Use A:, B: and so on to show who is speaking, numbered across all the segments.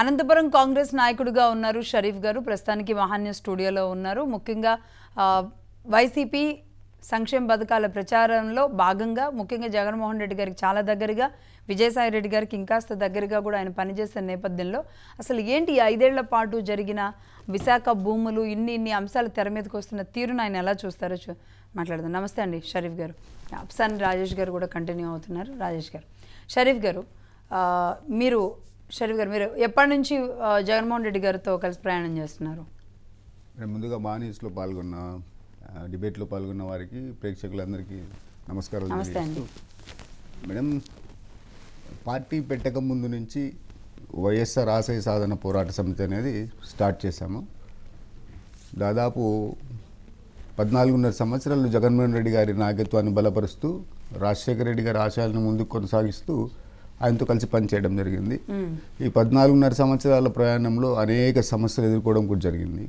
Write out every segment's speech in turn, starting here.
A: అనంతపురం కాంగ్రెస్ నాయకుడిగా ఉన్నారు షరీఫ్ గారు ప్రస్తుతానికి మహాన్య స్టూడియోలో ఉన్నారు ముఖ్యంగా వైసీపీ సంక్షేమ పథకాల ప్రచారంలో భాగంగా ముఖ్యంగా జగన్మోహన్ రెడ్డి గారికి చాలా దగ్గరగా విజయసాయి రెడ్డి గారికి ఇంకాస్త దగ్గరగా కూడా ఆయన పనిచేసిన నేపథ్యంలో అసలు ఏంటి ఐదేళ్ల పాటు జరిగిన విశాఖ భూములు ఇన్ని ఇన్ని అంశాలు తెర మీదకి వస్తున్న తీరును ఆయన ఎలా చూస్తారో మాట్లాడదాం నమస్తే అండి షరీఫ్ గారు అప్సాన్ రాజేష్ గారు కూడా కంటిన్యూ అవుతున్నారు రాజేష్ గారు షరీఫ్ గారు మీరు షరీఫ్ గారు మీరు ఎప్పటి నుంచి జగన్మోహన్ రెడ్డి గారితో కలిసి ప్రయాణం చేస్తున్నారు
B: నేను ముందుగా మా న్యూస్లో పాల్గొన్న డిబేట్లో పాల్గొన్న వారికి ప్రేక్షకులందరికీ నమస్కారం మేడం పార్టీ పెట్టక ముందు నుంచి వైఎస్ఆర్ ఆశయ సాధన పోరాట సమితి అనేది స్టార్ట్ చేశాము దాదాపు పద్నాలుగున్నర సంవత్సరాలు జగన్మోహన్ రెడ్డి గారి నాయకత్వాన్ని బలపరుస్తూ రాజశేఖర రెడ్డి గారి ఆశయాలను ముందుకు కొనసాగిస్తూ ఆయనతో కలిసి పనిచేయడం జరిగింది ఈ పద్నాలుగున్నర సంవత్సరాల ప్రయాణంలో అనేక సమస్యలు ఎదుర్కోవడం కూడా జరిగింది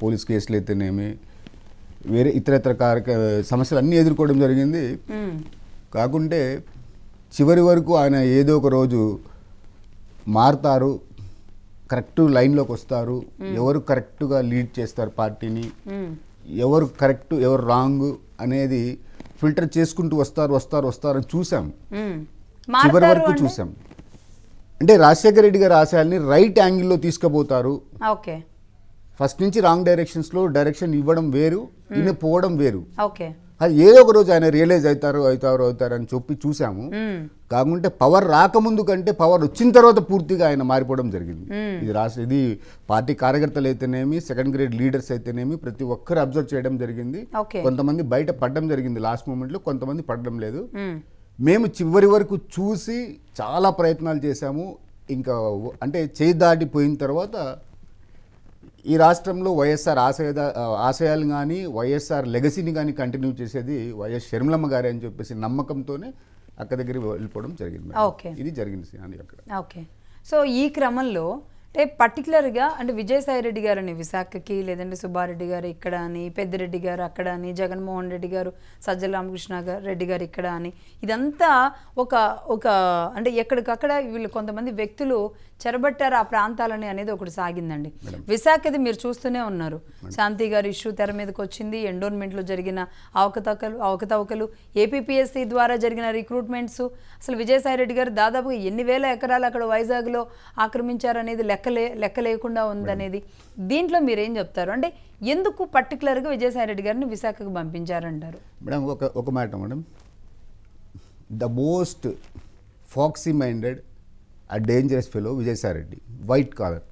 B: పోలీస్ కేసులు అయితేనేమి వేరే ఇతరత్ర కార్యక సమస్యలు అన్నీ ఎదుర్కోవడం జరిగింది కాకుంటే చివరి వరకు ఆయన ఏదో ఒక రోజు మారుతారు కరెక్ట్ లైన్లోకి వస్తారు ఎవరు కరెక్ట్గా లీడ్ చేస్తారు పార్టీని ఎవరు కరెక్ట్ ఎవరు రాంగ్ అనేది ఫిల్టర్ చేసుకుంటూ వస్తారు వస్తారు వస్తారని చూసాం
A: చివరి వరకు చూసాం
B: అంటే రాజశేఖర రెడ్డి గారు ఆశయాల్ని రైట్ యాంగిల్లో తీసుకుపోతారు ఓకే ఫస్ట్ నుంచి రాంగ్ డైరెక్షన్స్లో డైరెక్షన్ ఇవ్వడం వేరు ఈయన పోవడం వేరు ఓకే అది ఏదో ఒక రోజు ఆయన రియలైజ్ అవుతారు అవుతారు అవుతారు అని చెప్పి చూసాము కాకుంటే పవర్ రాకముందు కంటే పవర్ వచ్చిన తర్వాత పూర్తిగా ఆయన మారిపోవడం జరిగింది ఇది రాష్ట్ర ఇది పార్టీ కార్యకర్తలు అయితేనేమి సెకండ్ గ్రేడ్ లీడర్స్ అయితేనేమి ప్రతి ఒక్కరు అబ్జర్వ్ చేయడం జరిగింది కొంతమంది బయట పడడం జరిగింది లాస్ట్ మూమెంట్లో కొంతమంది పడడం లేదు మేము చివరి వరకు చూసి చాలా ప్రయత్నాలు చేశాము ఇంకా అంటే చేయి దాటిపోయిన తర్వాత ఈ రాష్ట్రంలో వైఎస్ఆర్ ఆశయ ఆశయాలు కానీ వైఎస్ఆర్ లెగసీని కానీ కంటిన్యూ చేసేది వైఎస్ షర్మిలమ్మ గారే అని చెప్పేసి నమ్మకంతోనే అక్క దగ్గరికి వెళ్ళిపోవడం జరిగింది ఇది జరిగింది అక్కడ
A: ఓకే సో ఈ క్రమంలో అంటే పర్టికులర్గా అంటే విజయసాయి రెడ్డి గారని విశాఖకి లేదంటే సుబ్బారెడ్డి గారు ఇక్కడ అని పెద్దిరెడ్డి గారు అక్కడ అని జగన్మోహన్ రెడ్డి గారు సజ్జల రామకృష్ణ గారు రెడ్డి గారు ఇక్కడ అని ఇదంతా ఒక ఒక అంటే ఎక్కడికక్కడ వీళ్ళు కొంతమంది వ్యక్తులు చెరబట్టారు ఆ ప్రాంతాలని అనేది ఒకటి సాగిందండి విశాఖది మీరు చూస్తూనే ఉన్నారు శాంతి గారు ఇష్యూ తెర మీదకి వచ్చింది ఎండోర్మెంట్లో జరిగిన అవకతవకలు అవకతవకలు ఏపీపీఎస్సీ ద్వారా జరిగిన రిక్రూట్మెంట్స్ అసలు విజయసాయి రెడ్డి గారు దాదాపుగా ఎన్ని వేల ఎకరాలు అక్కడ వైజాగ్లో ఆక్రమించారనేది లెక్క లెక్కలే లెక్క లేకుండా ఉందనేది దీంట్లో మీరు ఏం చెప్తారు అంటే ఎందుకు పర్టికులర్గా విజయసాయి రెడ్డి గారిని విశాఖకు పంపించారంటారు
B: మేడం ఒక ఒక మాట madam the most foxy minded ఆ dangerous fellow Vijayasai Reddy white collar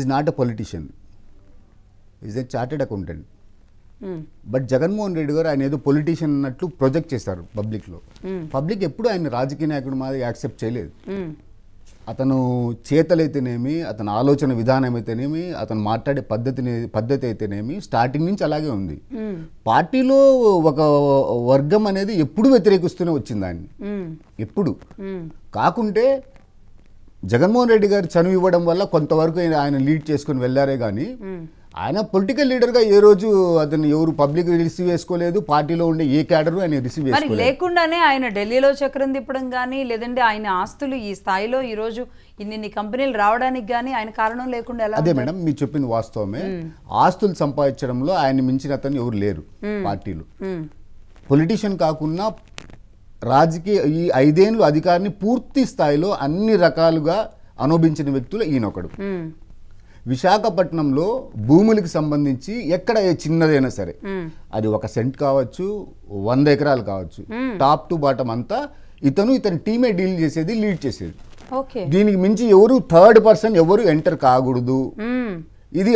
B: is not a politician is a chartered accountant but Jaganmohan Reddy గారు ఆయన ఏదో పొలిటీషియన్ అన్నట్లు ప్రొజెక్ట్ చేశారు పబ్లిక్లో పబ్లిక్ ఎప్పుడు ఆయన రాజకీయ నాయకుడు మాదిరి యాక్సెప్ట్ చేయలేదు hmm. అతను చేతలైతేనేమి అతని ఆలోచన విధానం అయితేనేమి అతను మాట్లాడే పద్ధతిని పద్ధతి అయితేనేమి స్టార్టింగ్ నుంచి అలాగే ఉంది పార్టీలో ఒక వర్గం అనేది ఎప్పుడు వ్యతిరేకిస్తూనే వచ్చింది దాన్ని ఎప్పుడు కాకుంటే జగన్మోహన్ రెడ్డి గారు చనువు ఇవ్వడం వల్ల కొంతవరకు ఆయన లీడ్ చేసుకుని వెళ్ళారే కానీ ఆయన పొలిటికల్ లీడర్గా ఏ రోజు అతను ఎవరు పబ్లిక్ రిసీవ్ చేసుకోలేదు పార్టీలో ఉండే ఏ క్యాడరు ఆయన రిసీవ్ మరి
A: లేకుండానే ఆయన ఢిల్లీలో చక్రం తిప్పడం కానీ లేదంటే ఆయన ఆస్తులు ఈ స్థాయిలో ఈరోజు ఇన్ని కంపెనీలు రావడానికి కానీ ఆయన కారణం లేకుండా ఎలా అదే మేడం
B: మీరు చెప్పింది వాస్తవమే ఆస్తులు సంపాదించడంలో ఆయన మించిన అతను ఎవరు లేరు పార్టీలు పొలిటీషియన్ కాకుండా రాజకీయ ఈ ఐదేళ్ళు అధికారిని పూర్తి స్థాయిలో అన్ని రకాలుగా అనుభవించిన వ్యక్తులు ఈయనొకడు విశాఖపట్నంలో భూములకు సంబంధించి ఎక్కడ చిన్నదైనా సరే అది ఒక సెంట్ కావచ్చు వంద ఎకరాలు కావచ్చు టాప్ టు బాటం అంతా ఇతను ఇతని టీమే డీల్ చేసేది లీడ్ చేసేది దీనికి మించి ఎవరు థర్డ్ పర్సన్ ఎవరు ఎంటర్ కాకూడదు ఇది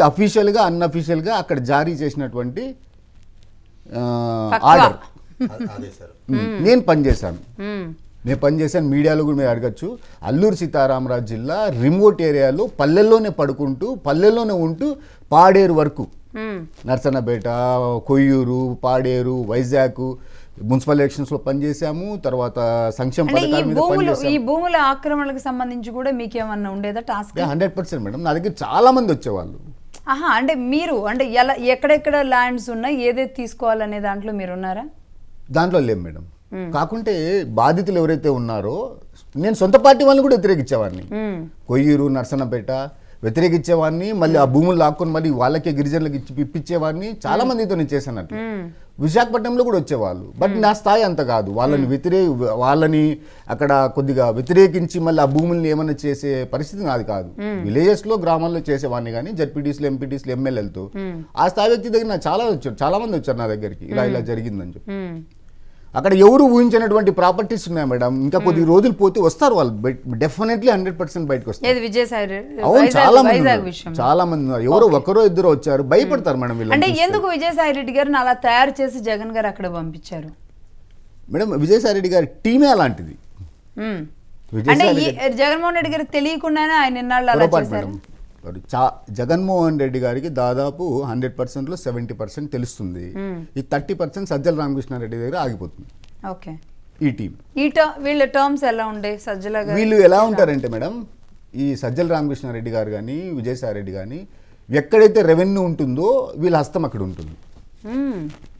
B: అన్అఫీషియల్ గా అక్కడ జారీ చేసినటువంటి ఆర్డర్
C: నేను పనిచేశాను
B: నేను పనిచేశాను మీడియాలో కూడా మీరు అడగచ్చు అల్లూరు సీతారామరాజు జిల్లా రిమోట్ ఏరియాలో పల్లెల్లోనే పడుకుంటూ పల్లెల్లోనే ఉంటూ పాడేరు వరకు నర్సన్నపేట కొయ్యూరు పాడేరు వైజాగ్ మున్సిపల్ ఎలక్షన్స్ లో పనిచేసాము తర్వాత సంక్షేమ పథకాలు ఈ
A: భూముల ఆక్రమణలకు సంబంధించి కూడా మీకేమన్నా ఉండేదా టాస్క్
B: హండ్రెడ్ పర్సెంట్ మేడం నా దగ్గర చాలా మంది వచ్చేవాళ్ళు
A: ఆహా అంటే మీరు అంటే ఎలా ఎక్కడెక్కడ ల్యాండ్స్ ఉన్నాయి ఏదైతే తీసుకోవాలనే దాంట్లో మీరు ఉన్నారా
B: దాంట్లో లేము మేడం కాకుంటే బాధితులు ఎవరైతే ఉన్నారో నేను సొంత పార్టీ వాళ్ళని కూడా వ్యతిరేకించేవాడిని కొయ్యూరు నర్సనపేట వ్యతిరేకించేవాడిని మళ్ళీ ఆ భూములు లాక్కొని మళ్ళీ వాళ్ళకే గిరిజనులకు ఇచ్చి ఇప్పించేవాడిని చాలా మందితో నేను చేశానట్టు విశాఖపట్నంలో కూడా వచ్చేవాళ్ళు బట్ నా స్థాయి అంత కాదు వాళ్ళని వ్యతిరే వాళ్ళని అక్కడ కొద్దిగా వ్యతిరేకించి మళ్ళీ ఆ భూముల్ని ఏమైనా చేసే పరిస్థితి నాది కాదు విలేజెస్లో గ్రామాల్లో చేసేవాడిని కానీ జడ్పీటీసీలు ఎంపీటీసీలు ఎమ్మెల్యేలతో ఆ స్థాయి వ్యక్తి దగ్గర చాలా వచ్చారు చాలా మంది వచ్చారు నా దగ్గరికి ఇలా ఇలా జరిగిందని చెప్పి అక్కడ ఎవరు ఊహించినటువంటి ప్రాపర్టీస్ ఉన్నాయి మేడం ఇంకా కొద్ది hmm. రోజులు పోతే వస్తారు వాళ్ళు డెఫినెట్లీ హండ్రెడ్ పర్సెంట్ బయటకు వస్తారు
A: చాలా మంది
B: చాలా మంది ఎవరో ఒకరో ఇద్దరు వచ్చారు hmm. భయపడతారు మేడం అంటే ఎందుకు
A: విజయసాయి రెడ్డి గారు అలా తయారు చేసి జగన్ గారు అక్కడ పంపించారు
B: మేడం విజయసాయి రెడ్డి గారి టీమే అలాంటిది hmm. అంటే
A: జగన్మోహన్ రెడ్డి గారు తెలియకుండానే ఆయన ఇన్నాళ్ళు అలా చేశారు
B: మరి చా జగన్మోహన్ రెడ్డి గారికి దాదాపు హండ్రెడ్ పర్సెంట్లో సెవెంటీ పర్సెంట్ తెలుస్తుంది ఈ థర్టీ పర్సెంట్ సజ్జల రామకృష్ణారెడ్డి దగ్గర ఆగిపోతుంది ఓకే ఈ టీం
A: ఈ వీళ్ళ టర్మ్స్ ఎలా ఉండే సజ్జల వీళ్ళు ఎలా
B: ఉంటారంటే మేడం ఈ సజ్జల రామకృష్ణారెడ్డి గారు కానీ విజయసాయిరెడ్డి కానీ ఎక్కడైతే రెవెన్యూ ఉంటుందో వీళ్ళ హస్తం అక్కడ ఉంటుంది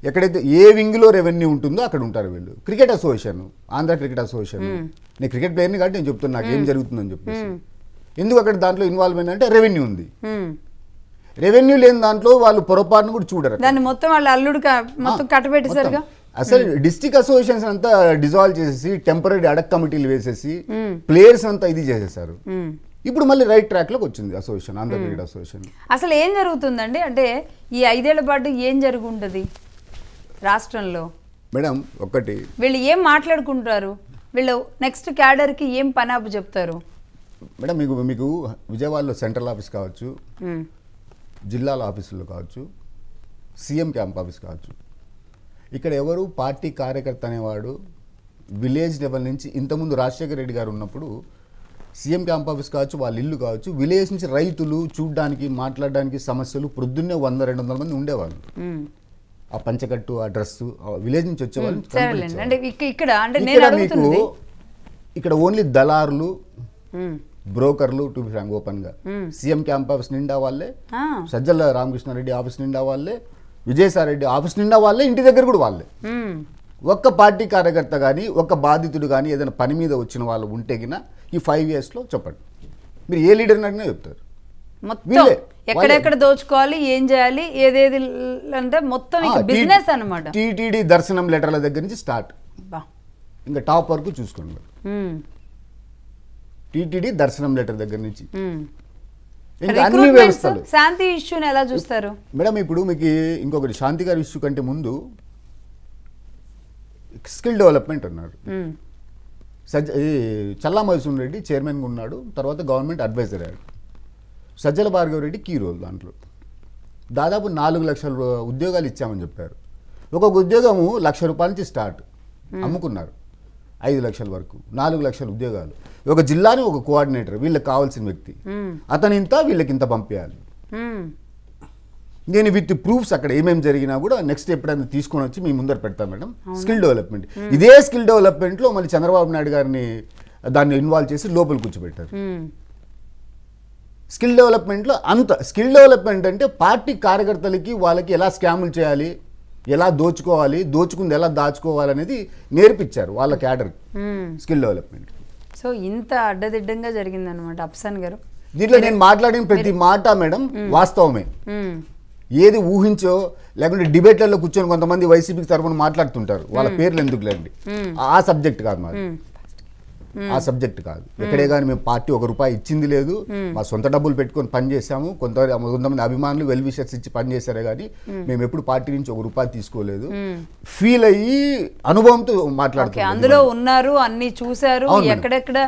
B: ఎక్కడైతే ఏ వింగ్లో రెవెన్యూ ఉంటుందో అక్కడ ఉంటారు వీళ్ళు cricket association Andhra cricket association నేను క్రికెట్ ప్లేయర్ని కాబట్టి నేను చెప్తున్నా నాకు ఏం జరుగుతుందని చెప్పేసి ఎందుకు అక్కడ దాంట్లో ఇన్వాల్వ్మెంట్ అంటే రెవెన్యూ ఉంది రెవెన్యూ hmm. లేని దాంట్లో వాళ్ళు పొరపాటును కూడా చూడరు
A: దాన్ని మొత్తం వాళ్ళు అల్లుడు మొత్తం కట్టబెట్టేసరిగా అసలు డిస్టిక్ hmm. అసోసియేషన్స్ అంతా
B: డిజాల్వ్ చేసేసి టెంపరీ అడక్ కమిటీలు వేసేసి ప్లేయర్స్ hmm. అంతా ఇది చేసేసారు ఇప్పుడు మళ్ళీ రైట్ ట్రాక్ లోకి వచ్చింది అసోసియేషన్ ఆంధ్ర క్రికెట్ అసోసియేషన్
A: అసలు ఏం జరుగుతుందండి అంటే ఈ ఐదేళ్ల పాటు ఏం జరుగుంటుంది రాష్ట్రంలో
B: మేడం ఒకటి
A: వీళ్ళు ఏం మాట్లాడుకుంటారు వీళ్ళు నెక్స్ట్ క్యాడర్కి ఏం పనాపు చెప్తారు
B: మేడం మీకు మీకు విజయవాడలో సెంట్రల్ ఆఫీస్ కావచ్చు జిల్లాల ఆఫీసులు కావచ్చు సీఎం క్యాంప్ ఆఫీస్ కావచ్చు ఇక్కడ ఎవరు పార్టీ కార్యకర్త అనేవాడు విలేజ్ లెవెల్ నుంచి ఇంతకుముందు రాజశేఖర రెడ్డి గారు ఉన్నప్పుడు సీఎం క్యాంప్ ఆఫీస్ కావచ్చు వాళ్ళ ఇల్లు కావచ్చు విలేజ్ నుంచి రైతులు చూడడానికి మాట్లాడడానికి సమస్యలు ప్రొద్దున్నే వంద రెండు వందల మంది ఉండేవాళ్ళు ఆ పంచకట్టు ఆ డ్రెస్ విలేజ్ నుంచి వచ్చేవాళ్ళు
A: ఇక్కడ మీకు
B: ఇక్కడ ఓన్లీ దళారులు బ్రోకర్లు టు బి ఫ్రాంక్ ఓపెన్ గా సీఎం క్యాంప్ ఆఫీస్ నిండా వాళ్ళే సజ్జల రామకృష్ణారెడ్డి ఆఫీస్ నిండా వాళ్ళే విజయసాయిరెడ్డి ఆఫీస్ నిండా వాళ్ళే ఇంటి దగ్గర కూడా వాళ్ళే hmm. ఒక్క పార్టీ కార్యకర్త కానీ ఒక్క బాధితుడు కానీ ఏదైనా పని మీద వచ్చిన వాళ్ళు ఉంటే గినా ఈ ఫైవ్ ఇయర్స్లో చెప్పండి మీరు ఏ లీడర్ని అడిగినా చెప్తారు
A: ఎక్కడెక్కడ దోచుకోవాలి ఏం చేయాలి ఏదేది అంటే మొత్తం బిజినెస్ అనమాట
B: టీటీడీ దర్శనం లెటర్ల దగ్గర నుంచి స్టార్ట్ ఇంకా టాప్ వరకు చూసుకోండి hmm. టీటీడీ దర్శనం లెటర్ దగ్గర నుంచి
A: శాంతి ఇష్యూని ఎలా చూస్తారు
B: మేడం ఇప్పుడు మీకు ఇంకొకటి శాంతి గారి ఇష్యూ కంటే ముందు స్కిల్ డెవలప్మెంట్ అన్నారు సజ్జ చల్లా మధుసూన్ రెడ్డి చైర్మన్గా ఉన్నాడు తర్వాత గవర్నమెంట్ అడ్వైజర్ అయ్యాడు సజ్జల భార్గవ్ రెడ్డి కీ రోల్ దాంట్లో దాదాపు నాలుగు లక్షల ఉద్యోగాలు ఇచ్చామని చెప్పారు ఒక్కొక్క ఉద్యోగము లక్ష రూపాయల నుంచి స్టార్ట్ అమ్ముకున్నారు ఐదు లక్షల వరకు నాలుగు లక్షల ఉద్యోగాలు ఒక జిల్లాని ఒక కోఆర్డినేటర్ వీళ్ళకి కావాల్సిన వ్యక్తి అతని ఇంత వీళ్ళకి ఇంత పంపేయాలి నేను విత్ ప్రూఫ్స్ అక్కడ ఏమేమి జరిగినా కూడా నెక్స్ట్ ఎప్పుడైనా తీసుకొని వచ్చి మీ ముందర పెడతాం మేడం స్కిల్ డెవలప్మెంట్ ఇదే స్కిల్ డెవలప్మెంట్లో మళ్ళీ చంద్రబాబు నాయుడు గారిని దాన్ని ఇన్వాల్వ్ చేసి లోపల కూర్చోబెట్టారు స్కిల్ డెవలప్మెంట్లో అంత స్కిల్ డెవలప్మెంట్ అంటే పార్టీ కార్యకర్తలకి వాళ్ళకి ఎలా స్కాములు చేయాలి ఎలా దోచుకోవాలి దోచుకుంది ఎలా దాచుకోవాలి అనేది నేర్పించారు వాళ్ళ cadre hmm. Skill development
A: so ఇంత అడ్డదిడ్డంగా అనమాట అప్సన్ గారు దీంట్లో నేను మాట్లాడిన ప్రతి
B: మాట మేడం hmm. వాస్తవమే hmm. ఏది ఊహించో లేకుంటే డిబేట్లలో కూర్చొని కొంతమంది వైసీపీకి తరఫున మాట్లాడుతుంటారు వాళ్ళ పేర్లు ఎందుకులేండి ఆ సబ్జెక్ట్ కాదు మాది ఆ సబ్జెక్ట్ కాదు ఎక్కడే కానీ మేము పార్టీ ఒక రూపాయి ఇచ్చింది లేదు మా సొంత డబ్బులు పెట్టుకొని పని చేశాము కొంత కొంతమంది అభిమానులు వెల్ విషర్స్ ఇచ్చి పని చేశారే కానీ మేము ఎప్పుడు పార్టీ నుంచి ఒక రూపాయి తీసుకోలేదు ఫీల్ అయ్యి అనుభవంతో మాట్లాడుతున్నాం అందులో
A: ఉన్నారు అన్ని చూశారు ఎక్కడెక్కడ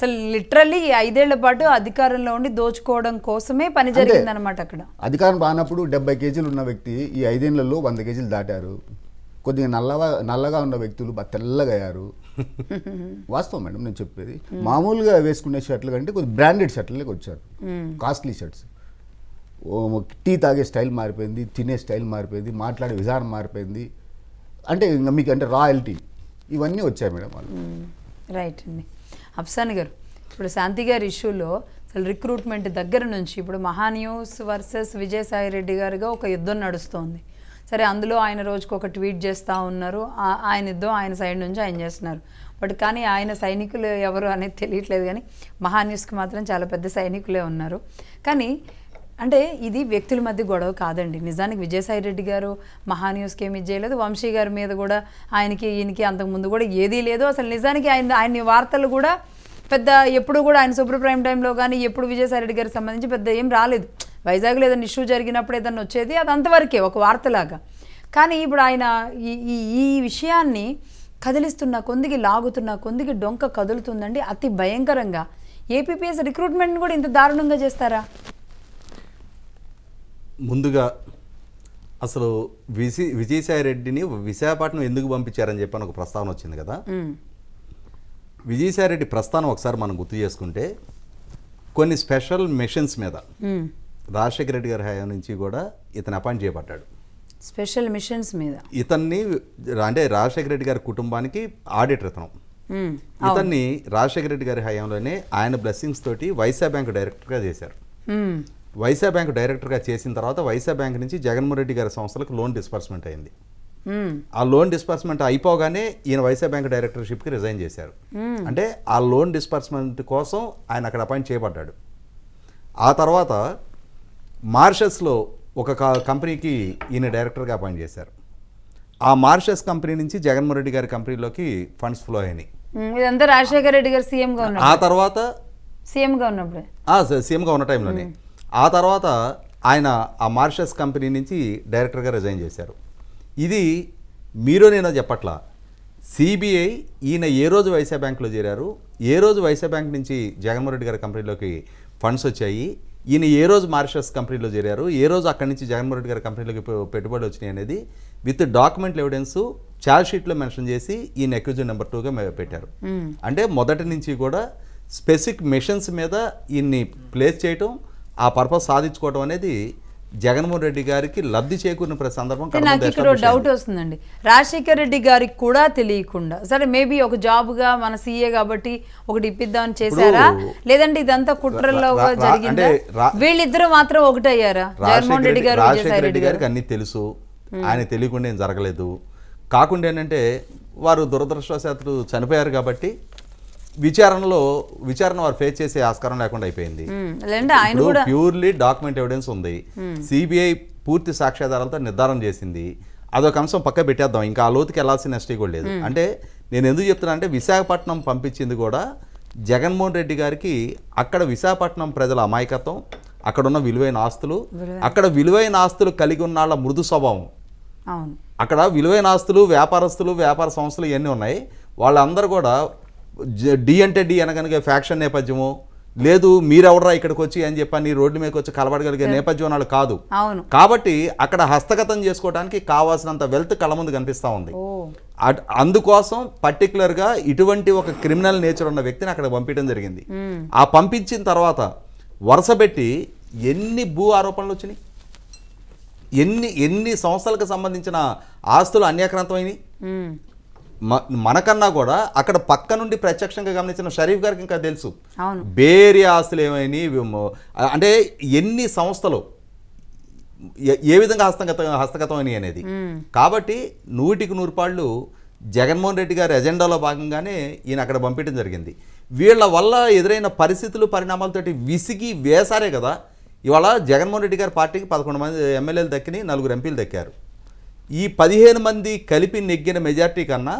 A: అసలు లిటరల్లీ ఐదేళ్ల పాటు అధికారంలో ఉండి దోచుకోవడం కోసమే పని జరిగింది అనమాట అక్కడ
B: అధికారం బానప్పుడు డెబ్బై కేజీలు ఉన్న వ్యక్తి ఈ ఐదేళ్లలో వంద కేజీలు దాటారు కొద్దిగా నల్లగా నల్లగా ఉన్న వ్యక్తులు తెల్లగయ్యారు వాస్తవం మేడం నేను చెప్పేది మామూలుగా వేసుకునే షర్ట్లు కంటే కొద్దిగా బ్రాండెడ్ షర్ట్లకి వచ్చారు కాస్ట్లీ షర్ట్స్ టీ తాగే స్టైల్ మారిపోయింది తినే స్టైల్ మారిపోయింది మాట్లాడే విధానం మారిపోయింది అంటే ఇంకా మీకు అంటే రాయల్టీ ఇవన్నీ వచ్చాయి మేడం వాళ్ళు
A: రైట్ అండి అఫ్సాని గారు ఇప్పుడు శాంతి గారి ఇష్యూలో అసలు రిక్రూట్మెంట్ దగ్గర నుంచి ఇప్పుడు మహాన్యూస్ వర్సెస్ విజయసాయి రెడ్డి గారుగా ఒక యుద్ధం నడుస్తోంది సరే అందులో ఆయన రోజుకు ఒక ట్వీట్ చేస్తూ ఉన్నారు ఆయన ఇద్దో ఆయన సైడ్ నుంచి ఆయన చేస్తున్నారు బట్ కానీ ఆయన సైనికులు ఎవరు అనేది తెలియట్లేదు కానీ మహాన్యూస్కి మాత్రం చాలా పెద్ద సైనికులే ఉన్నారు కానీ అంటే ఇది వ్యక్తుల మధ్య గొడవ కాదండి నిజానికి విజయసాయి రెడ్డి గారు మహాన్యూస్కి ఏమి చేయలేదు వంశీ గారి మీద కూడా ఆయనకి ఈయనకి అంతకుముందు కూడా ఏదీ లేదు అసలు నిజానికి ఆయన ఆయన వార్తలు కూడా పెద్ద ఎప్పుడు కూడా ఆయన సూపర్ ప్రైమ్ టైంలో కానీ ఎప్పుడు విజయసాయి రెడ్డి గారికి సంబంధించి పెద్ద ఏం రాలేదు వైజాగ్లో ఏదైనా ఇష్యూ జరిగినప్పుడు ఏదైనా వచ్చేది అది అంతవరకే ఒక వార్తలాగా కానీ ఇప్పుడు ఆయన ఈ ఈ విషయాన్ని కదిలిస్తున్న కొందికి లాగుతున్న కొందికి డొంక కదులుతుందండి అతి భయంకరంగా ఏపీపీఎస్ రిక్రూట్మెంట్ కూడా ఇంత దారుణంగా చేస్తారా
D: ముందుగా అసలు విజయ విజయసాయి రెడ్డిని విశాఖపట్నం ఎందుకు పంపించారని చెప్పి ఒక ప్రస్తావన వచ్చింది కదా విజయసాయి రెడ్డి ప్రస్థానం ఒకసారి మనం గుర్తు చేసుకుంటే కొన్ని స్పెషల్ మెషిన్స్ మీద రాజశేఖర రెడ్డి గారి హయాం నుంచి కూడా ఇతను అపాయింట్ చేయబడ్డాడు
A: స్పెషల్ మిషన్స్ మీద
D: ఇతన్ని అంటే రాజశేఖర రెడ్డి గారి కుటుంబానికి ఆడిటర్ ఇతను ఇతన్ని రాజశేఖర రెడ్డి గారి హయాంలోనే ఆయన బ్లెస్సింగ్స్ తోటి వైసా బ్యాంక్ డైరెక్టర్గా చేశారు వైసా బ్యాంక్ డైరెక్టర్గా చేసిన తర్వాత వైసా బ్యాంక్ నుంచి జగన్మోహన్ రెడ్డి గారి సంస్థలకు లోన్ డిస్పర్స్మెంట్ అయింది ఆ లోన్ డిస్పర్స్మెంట్ అయిపోగానే ఈయన వైసా బ్యాంక్ డైరెక్టర్షిప్కి రిజైన్ చేశారు అంటే ఆ లోన్ డిస్పర్స్మెంట్ కోసం ఆయన అక్కడ అపాయింట్ చేయబడ్డాడు ఆ తర్వాత మార్షస్లో ఒక కంపెనీకి ఈయన డైరెక్టర్గా అపాయింట్ చేశారు ఆ మార్షస్ కంపెనీ నుంచి జగన్మోహన్ రెడ్డి గారి కంపెనీలోకి ఫండ్స్ ఫ్లో అయినాయి
A: ఇదంతా రెడ్డి గారు సీఎంగా ఆ తర్వాత సీఎంగా
D: ఉన్న టైంలోనే ఆ తర్వాత ఆయన ఆ మార్షస్ కంపెనీ నుంచి డైరెక్టర్గా రిజైన్ చేశారు ఇది మీరు నేను చెప్పట్లా సిబిఐ ఈయన ఏ రోజు వైసా బ్యాంక్లో చేరారు ఏ రోజు వైసా బ్యాంక్ నుంచి జగన్మోహన్ రెడ్డి గారి కంపెనీలోకి ఫండ్స్ వచ్చాయి ఈయన ఏ రోజు మారిషస్ కంపెనీలో చేరారు ఏ రోజు అక్కడి నుంచి జగన్మోహన్ రెడ్డి గారి కంపెనీలోకి పెట్టుబడి వచ్చినాయి అనేది విత్ డాక్యుమెంట్ ఎవిడెన్స్ ఛార్జ్ షీట్లో మెన్షన్ చేసి ఈయన అక్యూజ్ నెంబర్ టూగా పెట్టారు అంటే మొదటి నుంచి కూడా స్పెసిఫిక్ మిషన్స్ మీద ఈయన్ని ప్లేస్ చేయటం ఆ పర్పస్ సాధించుకోవడం అనేది జగన్మోహన్ రెడ్డి గారికి లబ్ధి చేకూరిన సందర్భం నాకు ఇక్కడ డౌట్
A: వస్తుందండి రాజశేఖర్ రెడ్డి గారికి కూడా తెలియకుండా సరే మేబీ ఒక జాబ్గా మన సీఏ కాబట్టి ఒకటి ఇప్పిద్దామని చేశారా లేదంటే ఇదంతా కుట్రల్లో జరిగింది వీళ్ళిద్దరు మాత్రం ఒకటయ్యారా జగన్మోహన్ రెడ్డి గారు రాజశేఖర రెడ్డి గారికి
D: అన్ని తెలుసు ఆయన తెలియకుండా జరగలేదు కాకుండా ఏంటంటే వారు దురదృష్టవశాత్తు చనిపోయారు కాబట్టి విచారణలో విచారణ వారు ఫేస్ చేసే ఆస్కారం లేకుండా అయిపోయింది ప్యూర్లీ డాక్యుమెంట్ ఎవిడెన్స్ ఉంది సిబిఐ పూర్తి సాక్ష్యాధారాలతో నిర్ధారణ చేసింది అదొక అంశం పక్క పెట్టేద్దాం ఇంకా ఆ లోతుకి వెళ్ళాల్సిన ఎస్టీ కూడా లేదు అంటే నేను ఎందుకు చెప్తున్నా అంటే విశాఖపట్నం పంపించింది కూడా జగన్మోహన్ రెడ్డి గారికి అక్కడ విశాఖపట్నం ప్రజల అమాయకత్వం అక్కడున్న విలువైన ఆస్తులు అక్కడ విలువైన ఆస్తులు కలిగి ఉన్న వాళ్ళ మృదు స్వభావం అక్కడ విలువైన ఆస్తులు వ్యాపారస్తులు వ్యాపార సంస్థలు ఇవన్నీ ఉన్నాయి వాళ్ళందరూ కూడా డి అంటే డి అనగనగా ఫ్యాక్షన్ నేపథ్యము లేదు మీరెవడరా ఇక్కడికి వచ్చి అని చెప్పని రోడ్డు మీదకి వచ్చి కలబడగలిగే నేపథ్యం వాళ్ళు కాదు కాబట్టి అక్కడ హస్తగతం చేసుకోవడానికి కావాల్సినంత వెల్త్ కళ ముందు కనిపిస్తూ ఉంది అందుకోసం పర్టికులర్గా ఇటువంటి ఒక క్రిమినల్ నేచర్ ఉన్న వ్యక్తిని అక్కడ పంపించడం జరిగింది ఆ పంపించిన తర్వాత వరుస పెట్టి ఎన్ని భూ ఆరోపణలు వచ్చినాయి ఎన్ని ఎన్ని సంస్థలకు సంబంధించిన ఆస్తులు అన్యాక్రాంతమైనవి మనకన్నా కూడా అక్కడ పక్క నుండి ప్రత్యక్షంగా గమనించిన షరీఫ్ గారికి ఇంకా తెలుసు బేరి ఆస్తులు ఏమైనా అంటే ఎన్ని సంస్థలు ఏ విధంగా హస్తగత హస్తగతమైనవి అనేది కాబట్టి నూటికి నూరుపాళ్ళు జగన్మోహన్ రెడ్డి గారి ఎజెండాలో భాగంగానే ఈయన అక్కడ పంపించడం జరిగింది వీళ్ళ వల్ల ఎదురైన పరిస్థితులు పరిణామాలతోటి విసిగి వేశారే కదా ఇవాళ జగన్మోహన్ రెడ్డి గారి పార్టీకి పదకొండు మంది ఎమ్మెల్యేలు దక్కిని నలుగురు ఎంపీలు దక్కారు ఈ పదిహేను మంది కలిపి నెగ్గిన మెజార్టీ కన్నా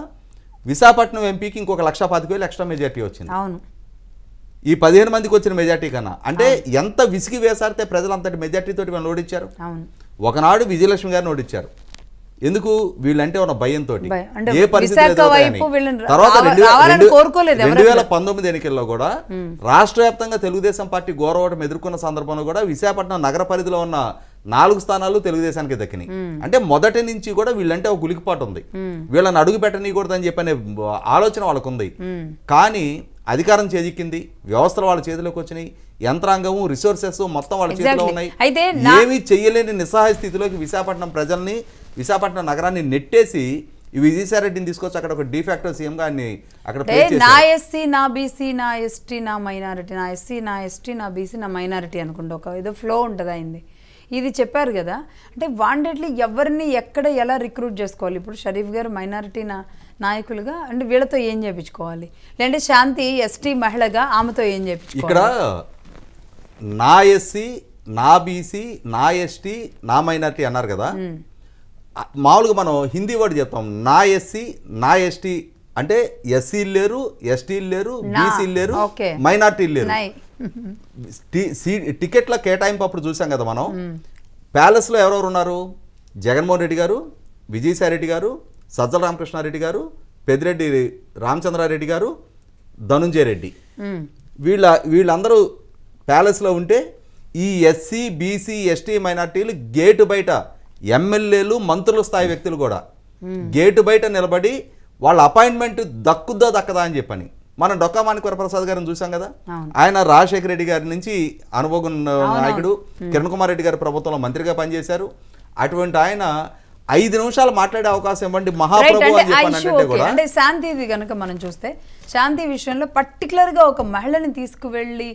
D: విశాఖపట్నం ఎంపీకి ఇంకొక లక్ష పాతిక వేలు ఎక్స్ట్రా మెజార్టీ వచ్చింది అవును ఈ పదిహేను మందికి వచ్చిన మెజార్టీ కన్నా అంటే ఎంత విసిగి వేసారితే ప్రజలు అంతటి మెజార్టీతో వీళ్ళని ఓడించారు ఒకనాడు విజయలక్ష్మి గారిని ఓడించారు ఎందుకు వీళ్ళంటే ఉన్న భయంతో ఏ పరిస్థితి తర్వాత రెండు వేల పంతొమ్మిది ఎన్నికల్లో కూడా రాష్ట్ర వ్యాప్తంగా తెలుగుదేశం పార్టీ గౌరవటం ఎదుర్కొన్న సందర్భంలో కూడా విశాఖపట్నం నగర పరిధిలో ఉన్న నాలుగు స్థానాలు తెలుగుదేశానికి దక్కినాయి అంటే మొదటి నుంచి కూడా వీళ్ళంటే ఒక గులికిపాటు ఉంది వీళ్ళని అడుగు పెట్టనీయకూడదని చెప్పనే ఆలోచన వాళ్ళకుంది కానీ అధికారం చేజిక్కింది వ్యవస్థలు వాళ్ళ చేతిలోకి వచ్చినాయి యంత్రాంగము రిసోర్సెస్ మొత్తం వాళ్ళ చేతిలో ఉన్నాయి అయితే ఏమి చేయలేని నిస్సహాయ స్థితిలోకి విశాఖపట్నం ప్రజల్ని విశాఖపట్నం నగరాన్ని నెట్టేసి విజయసాయిరెడ్డిని తీసుకొచ్చి అక్కడ ఒక డిఫాక్టర్ సీఎం గా అక్కడ నా
A: ఎస్సీ నా బీసీ నా ఎస్టీ నా మైనారిటీ నా ఎస్సీ నా ఎస్టీ నా బీసీ నా మైనారిటీ అనుకుంటే ఒక ఏదో ఫ్లో ఉంటుంది అయింది ఇది చెప్పారు కదా అంటే వాండెడ్లీ ఎవరిని ఎక్కడ ఎలా రిక్రూట్ చేసుకోవాలి ఇప్పుడు షరీఫ్ గారు మైనారిటీ నా నాయకులుగా అంటే వీళ్ళతో ఏం చేయించుకోవాలి లేదంటే శాంతి ఎస్టీ మహిళగా ఆమెతో ఏం చేయించుకోవాలి ఇక్కడ
D: నా ఎస్సీ నా బీసీ నా ఎస్టీ నా మైనారిటీ అన్నారు కదా మామూలుగా మనం హిందీ వర్డ్ చెప్తాం నా ఎస్సీ నా ఎస్టీ అంటే ఎస్సీలు లేరు ఎస్టీలు లేరు బీసీలు లేరు మైనార్టీలు లేరు టికెట్ల కేటాయింపు అప్పుడు చూసాం కదా మనం ప్యాలెస్లో ఎవరెవరు ఉన్నారు జగన్మోహన్ రెడ్డి గారు విజయసాయి రెడ్డి గారు సజ్జల రామకృష్ణారెడ్డి గారు పెద్దిరెడ్డి రామచంద్రారెడ్డి గారు ధనుంజయ రెడ్డి వీళ్ళ వీళ్ళందరూ ప్యాలెస్లో ఉంటే ఈ ఎస్సీ బీసీ ఎస్టీ మైనార్టీలు గేటు బయట ఎమ్మెల్యేలు మంత్రుల స్థాయి వ్యక్తులు కూడా గేటు బయట నిలబడి వాళ్ళ అపాయింట్మెంట్ దక్కుద్దా దక్కదా అని చెప్పని మనం డొక్కామాని వరప్రసాద్ గారిని చూసాం కదా ఆయన రాజశేఖర రెడ్డి గారి నుంచి అనుభవం నాయకుడు కిరణ్ కుమార్ రెడ్డి గారి ప్రభుత్వంలో మంత్రిగా పనిచేశారు అటువంటి ఆయన ఐదు నిమిషాలు మాట్లాడే అవకాశం ఇవ్వండి మహాప్రభు అని చెప్పానంటే కూడా అంటే
A: శాంతిది కనుక మనం చూస్తే శాంతి విషయంలో పర్టికులర్గా ఒక మహిళని తీసుకువెళ్ళి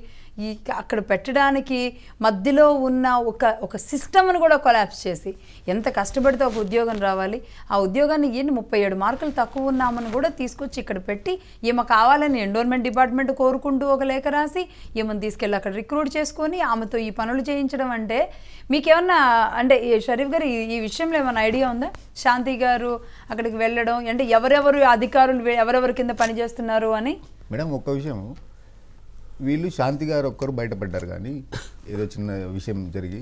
A: ఈ అక్కడ పెట్టడానికి మధ్యలో ఉన్న ఒక ఒక సిస్టమ్ను కూడా కొలాప్స్ చేసి ఎంత కష్టపడితే ఒక ఉద్యోగం రావాలి ఆ ఉద్యోగాన్ని ఏంటి ముప్పై ఏడు మార్కులు తక్కువ ఉన్నామని కూడా తీసుకొచ్చి ఇక్కడ పెట్టి ఈమె కావాలని ఎండోర్మెంట్ డిపార్ట్మెంట్ కోరుకుంటూ ఒక లేఖ రాసి ఈమెను తీసుకెళ్ళి అక్కడ రిక్రూట్ చేసుకొని ఆమెతో ఈ పనులు చేయించడం అంటే మీకేమన్నా అంటే షరీఫ్ గారు ఈ విషయంలో ఏమైనా ఐడియా ఉందా శాంతి గారు అక్కడికి వెళ్ళడం అంటే ఎవరెవరు అధికారులు ఎవరెవరి కింద పనిచేస్తున్నారు చేశారు అని
B: మేడం ఒక్క విషయం వీళ్ళు శాంతి గారు ఒక్కరు బయటపడ్డారు కానీ ఏదో చిన్న విషయం జరిగి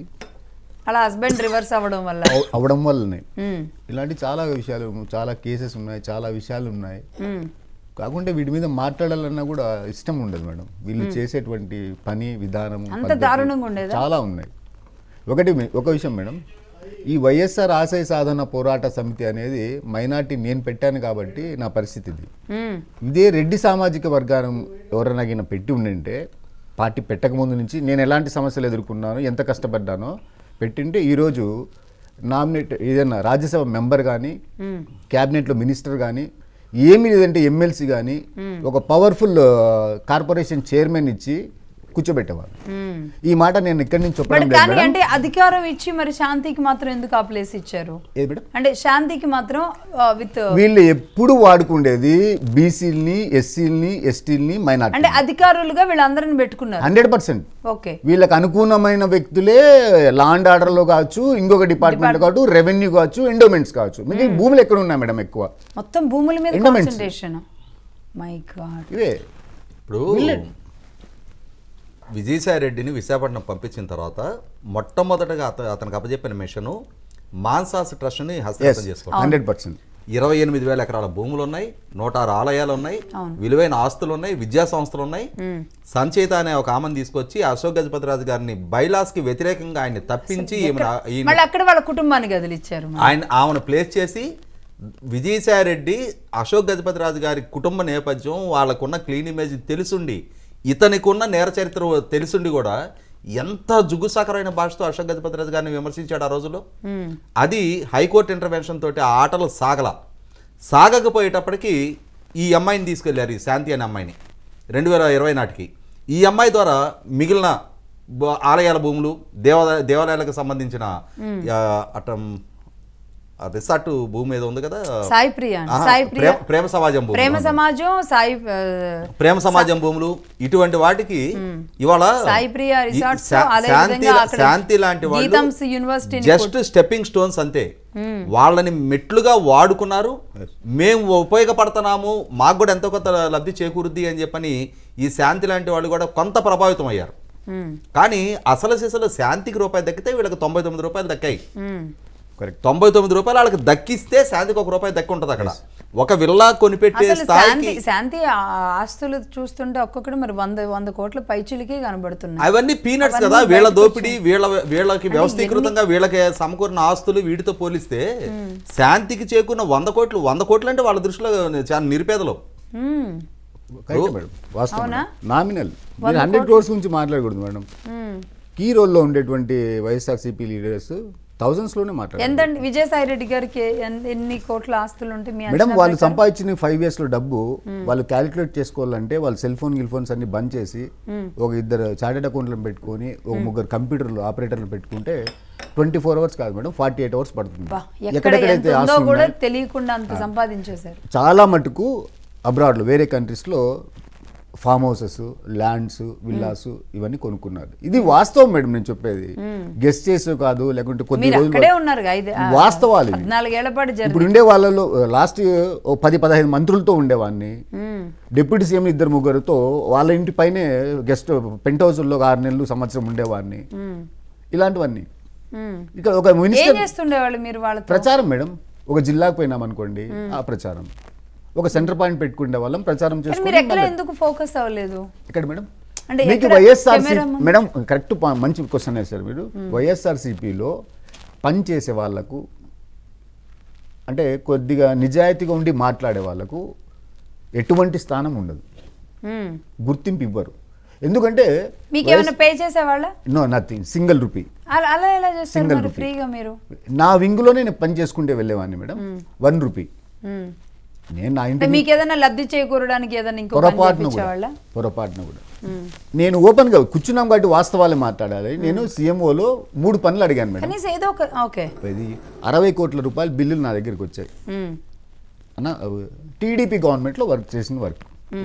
A: అలా హస్బెండ్ రివర్స్ అవ్వడం వల్ల
B: అవడం వల్లనే ఇలాంటి చాలా విషయాలు చాలా కేసెస్ ఉన్నాయి చాలా విషయాలు ఉన్నాయి కాకుంటే వీటి మీద మాట్లాడాలన్నా కూడా ఇష్టం ఉండదు మేడం వీళ్ళు చేసేటువంటి పని విధానం చాలా ఉన్నాయి ఒకటి ఒక విషయం మేడం ఈ వైఎస్ఆర్ ఆశయ సాధన పోరాట సమితి అనేది మైనార్టీ నేను పెట్టాను కాబట్టి నా పరిస్థితి ఇది ఇదే రెడ్డి సామాజిక వర్గాన్ని ఎవరైనా పెట్టి ఉండింటే పార్టీ పెట్టకముందు నుంచి నేను ఎలాంటి సమస్యలు ఎదుర్కొన్నాను ఎంత కష్టపడ్డానో పెట్టింటే ఈరోజు నామినేట్ ఏదైనా రాజ్యసభ మెంబర్ కానీ క్యాబినెట్లో మినిస్టర్ కానీ ఏమి లేదంటే ఎమ్మెల్సీ కానీ ఒక పవర్ఫుల్ కార్పొరేషన్ చైర్మన్ ఇచ్చి కూర్చోబెట్టేవారు ఈ మాట నేను ఇక్కడి నుంచి అంటే
A: అధికారం ఇచ్చి మరి శాంతికి మాత్రం ఎందుకు ఆ ప్లేస్ ఇచ్చారు అంటే శాంతికి మాత్రం విత్ వీళ్ళు
B: ఎప్పుడు వాడుకుండేది బీసీలని ఎస్సీలని ఎస్టీలని మైనార్టీ అంటే
A: అధికారులుగా వీళ్ళందరిని పెట్టుకున్నారు హండ్రెడ్ పర్సెంట్ ఓకే
B: వీళ్ళకి అనుకూలమైన వ్యక్తులే లాండ్ ఆర్డర్ లో కావచ్చు ఇంకొక డిపార్ట్మెంట్ కావచ్చు రెవెన్యూ కావచ్చు ఎండోమెంట్స్ కావచ్చు మీకు భూములు ఎక్కడ ఉన్నాయి మేడం ఎక్కువ
A: మొత్తం భూముల మీద ఎండోమెంట్స్ మై గాడ్
D: ఇప్పుడు విజయసాయిరెడ్డిని విశాఖపట్నం పంపించిన తర్వాత మొట్టమొదటగా అతనికి అప్పచెప్పిన మిషను మాన్సాస్ ట్రస్ట్ని హస్తగతం చేసుకోవాలి హండ్రెడ్ పర్సెంట్ ఇరవై ఎనిమిది వేల ఎకరాల భూములు ఉన్నాయి నూట ఆరు ఆలయాలు ఉన్నాయి విలువైన ఆస్తులు ఉన్నాయి విద్యా సంస్థలు ఉన్నాయి సంచేత అనే ఒక ఆమెను తీసుకొచ్చి అశోక్ గజపతిరాజు గారిని బైలాస్ కి వ్యతిరేకంగా ఆయన తప్పించి
A: కుటుంబానికి ఆయన
D: ఆమెను ప్లేస్ చేసి విజయసాయి రెడ్డి అశోక్ గజపతిరాజు గారి కుటుంబ నేపథ్యం వాళ్ళకున్న క్లీన్ ఇమేజ్ తెలుసుండి ఇతనికున్న నేర చరిత్ర తెలిసిండి కూడా ఎంత జుగుసాకరమైన భాషతో అశోక్ గజపతి రాజు గారిని విమర్శించాడు ఆ రోజుల్లో అది హైకోర్టు ఇంటర్వెన్షన్ తోటి ఆ ఆటలు సాగల సాగకపోయేటప్పటికీ ఈ అమ్మాయిని తీసుకెళ్లారు ఈ శాంతి అనే అమ్మాయిని రెండు వేల ఇరవై నాటికి ఈ అమ్మాయి ద్వారా మిగిలిన ఆలయాల భూములు దేవాలయ దేవాలయాలకు సంబంధించిన అట రిసార్ట్ భూమి మీద ఉంది కదా సాయి సాయి ప్రేమ సమాజం ప్రేమ
A: సమాజం సాయి
D: ప్రేమ సమాజం భూములు ఇటువంటి వాటికి
A: ఇవాళ సాయి శాంతి లాంటి యూనివర్సిటీ జస్ట్
D: స్టెప్పింగ్ స్టోన్స్ అంతే వాళ్ళని మెట్లుగా వాడుకున్నారు మేము ఉపయోగపడుతున్నాము మాకు కూడా ఎంతో కొంత లబ్ధి చేకూరుద్ది అని చెప్పని ఈ శాంతి లాంటి వాళ్ళు కూడా కొంత ప్రభావితం అయ్యారు కానీ అసలు సిసలు శాంతికి రూపాయి దక్కితే వీళ్ళకి తొంభై తొమ్మిది రూపాయలు దక్కాయి తొంభై తొమ్మిది రూపాయలు వాళ్ళకి దక్కిస్తే శాంతికి ఒక రూపాయి దక్కి ఉంటుంది అక్కడ ఒక విల్లా కొనిపెట్టే శాంతి
A: శాంతి ఆస్తులు చూస్తుంటే ఒక్కొక్కటి మరి వంద వంద కోట్ల పైచులకి కనబడుతున్నాయి అవన్నీ
D: పీనట్స్ కదా వీళ్ళ దోపిడీ వీళ్ళ వీళ్ళకి వ్యవస్థీకృతంగా వీళ్ళకి సమకూరిన ఆస్తులు వీటితో పోలిస్తే hmm. శాంతికి చేకున్న వంద కోట్లు వంద కోట్లు అంటే వాళ్ళ దృష్టిలో చాలా నిరుపేదలు
A: hmm.
B: నామినల్ హండ్రెడ్ క్రోర్స్ గురించి మాట్లాడకూడదు మేడం hmm. కీ రోల్లో ఉండేటువంటి వైఎస్ఆర్సీపీ లీడర్స్ థౌజండ్స్లోనే మాట్లాడారు
A: ఎంతండి విజయసాయి రెడ్డి గారికి ఎన్ని కోట్ల ఆస్తులు ఉంటాయి మేడం వాళ్ళు సంపాదించిన
B: ఫైవ్ ఇయర్స్ లో డబ్బు వాళ్ళు క్యాలిక్యులేట్ చేసుకోవాలంటే వాళ్ళు సెల్ ఫోన్ గిల్ ఫోన్స్ అన్ని బంద్ చేసి ఒక ఇద్దరు చార్టెడ్ అకౌంట్లను పెట్టుకొని ఒక ముగ్గురు కంప్యూటర్లు ఆపరేటర్లు పెట్టుకుంటే ట్వంటీ ఫోర్ అవర్స్ కాదు మేడం ఫార్టీ ఎయిట్ అవర్స్ పడుతుంది ఎక్కడెక్కడైతే కూడా
A: తెలియకుండా సంపాదించేశారు
B: చాలా మటుకు అబ్రాడ్లో వేరే కంట్రీస్లో ఫామ్ హౌసెస్ ల్యాండ్స్ విల్లాస్ ఇవన్నీ కొనుక్కున్నారు ఇది వాస్తవం మేడం నేను చెప్పేది గెస్ట్ చేసే కాదు లేకుంటే కొద్ది రోజులు వాస్తవాలు ఇప్పుడు ఉండే వాళ్ళలో లాస్ట్ పది పదహైదు మంత్రులతో ఉండేవాడిని డిప్యూటీ సీఎం ఇద్దరు ముగ్గురుతో వాళ్ళ ఇంటి పైనే గెస్ట్ పెంట్ హౌస్లో ఆరు నెలలు సంవత్సరం ఉండేవాడిని ఇలాంటివన్నీ
A: ఇక్కడ ఒక మినిస్టర్ ప్రచారం
B: మేడం ఒక జిల్లాకు పోయినాం అనుకోండి ఆ ప్రచారం ఒక సెంటర్ పాయింట్ పెట్టుకునే వాళ్ళం ప్రచారం చేసుకోవాలి
A: ఎందుకు ఫోకస్ అవ్వలేదు మేడం మీకు మేడం
B: కరెక్ట్ మంచి క్వశ్చన్ వేశారు మీరు వైఎస్ఆర్సీపీలో పనిచేసే వాళ్లకు అంటే కొద్దిగా నిజాయితీగా ఉండి మాట్లాడే వాళ్లకు ఎటువంటి స్థానం ఉండదు గుర్తింపు ఇవ్వరు ఎందుకంటే
A: పే చేసేవాళ్ళ
B: no nothing single rupee single rupee నా వింగులోనే నేను పని చేసుకుంటే వెళ్ళేవాడిని మేడం వన్ రూపీ నేను నా ఇంటి మీకు
A: ఏదైనా లబ్ధి చేకూరడానికి ఏదైనా పొరపాటున
B: పొరపాటును కూడా నేను ఓపెన్ నేను ఓపెన్గా కూర్చున్నాం కాబట్టి వాస్తవాలు మాట్లాడాలి నేను సీఎంఓలో మూడు పనులు అడిగాను మేడం ఇది అరవై కోట్ల రూపాయలు బిల్లులు నా దగ్గరికి వచ్చాయి అన్న టీడీపీ లో వర్క్ చేసిన వర్క్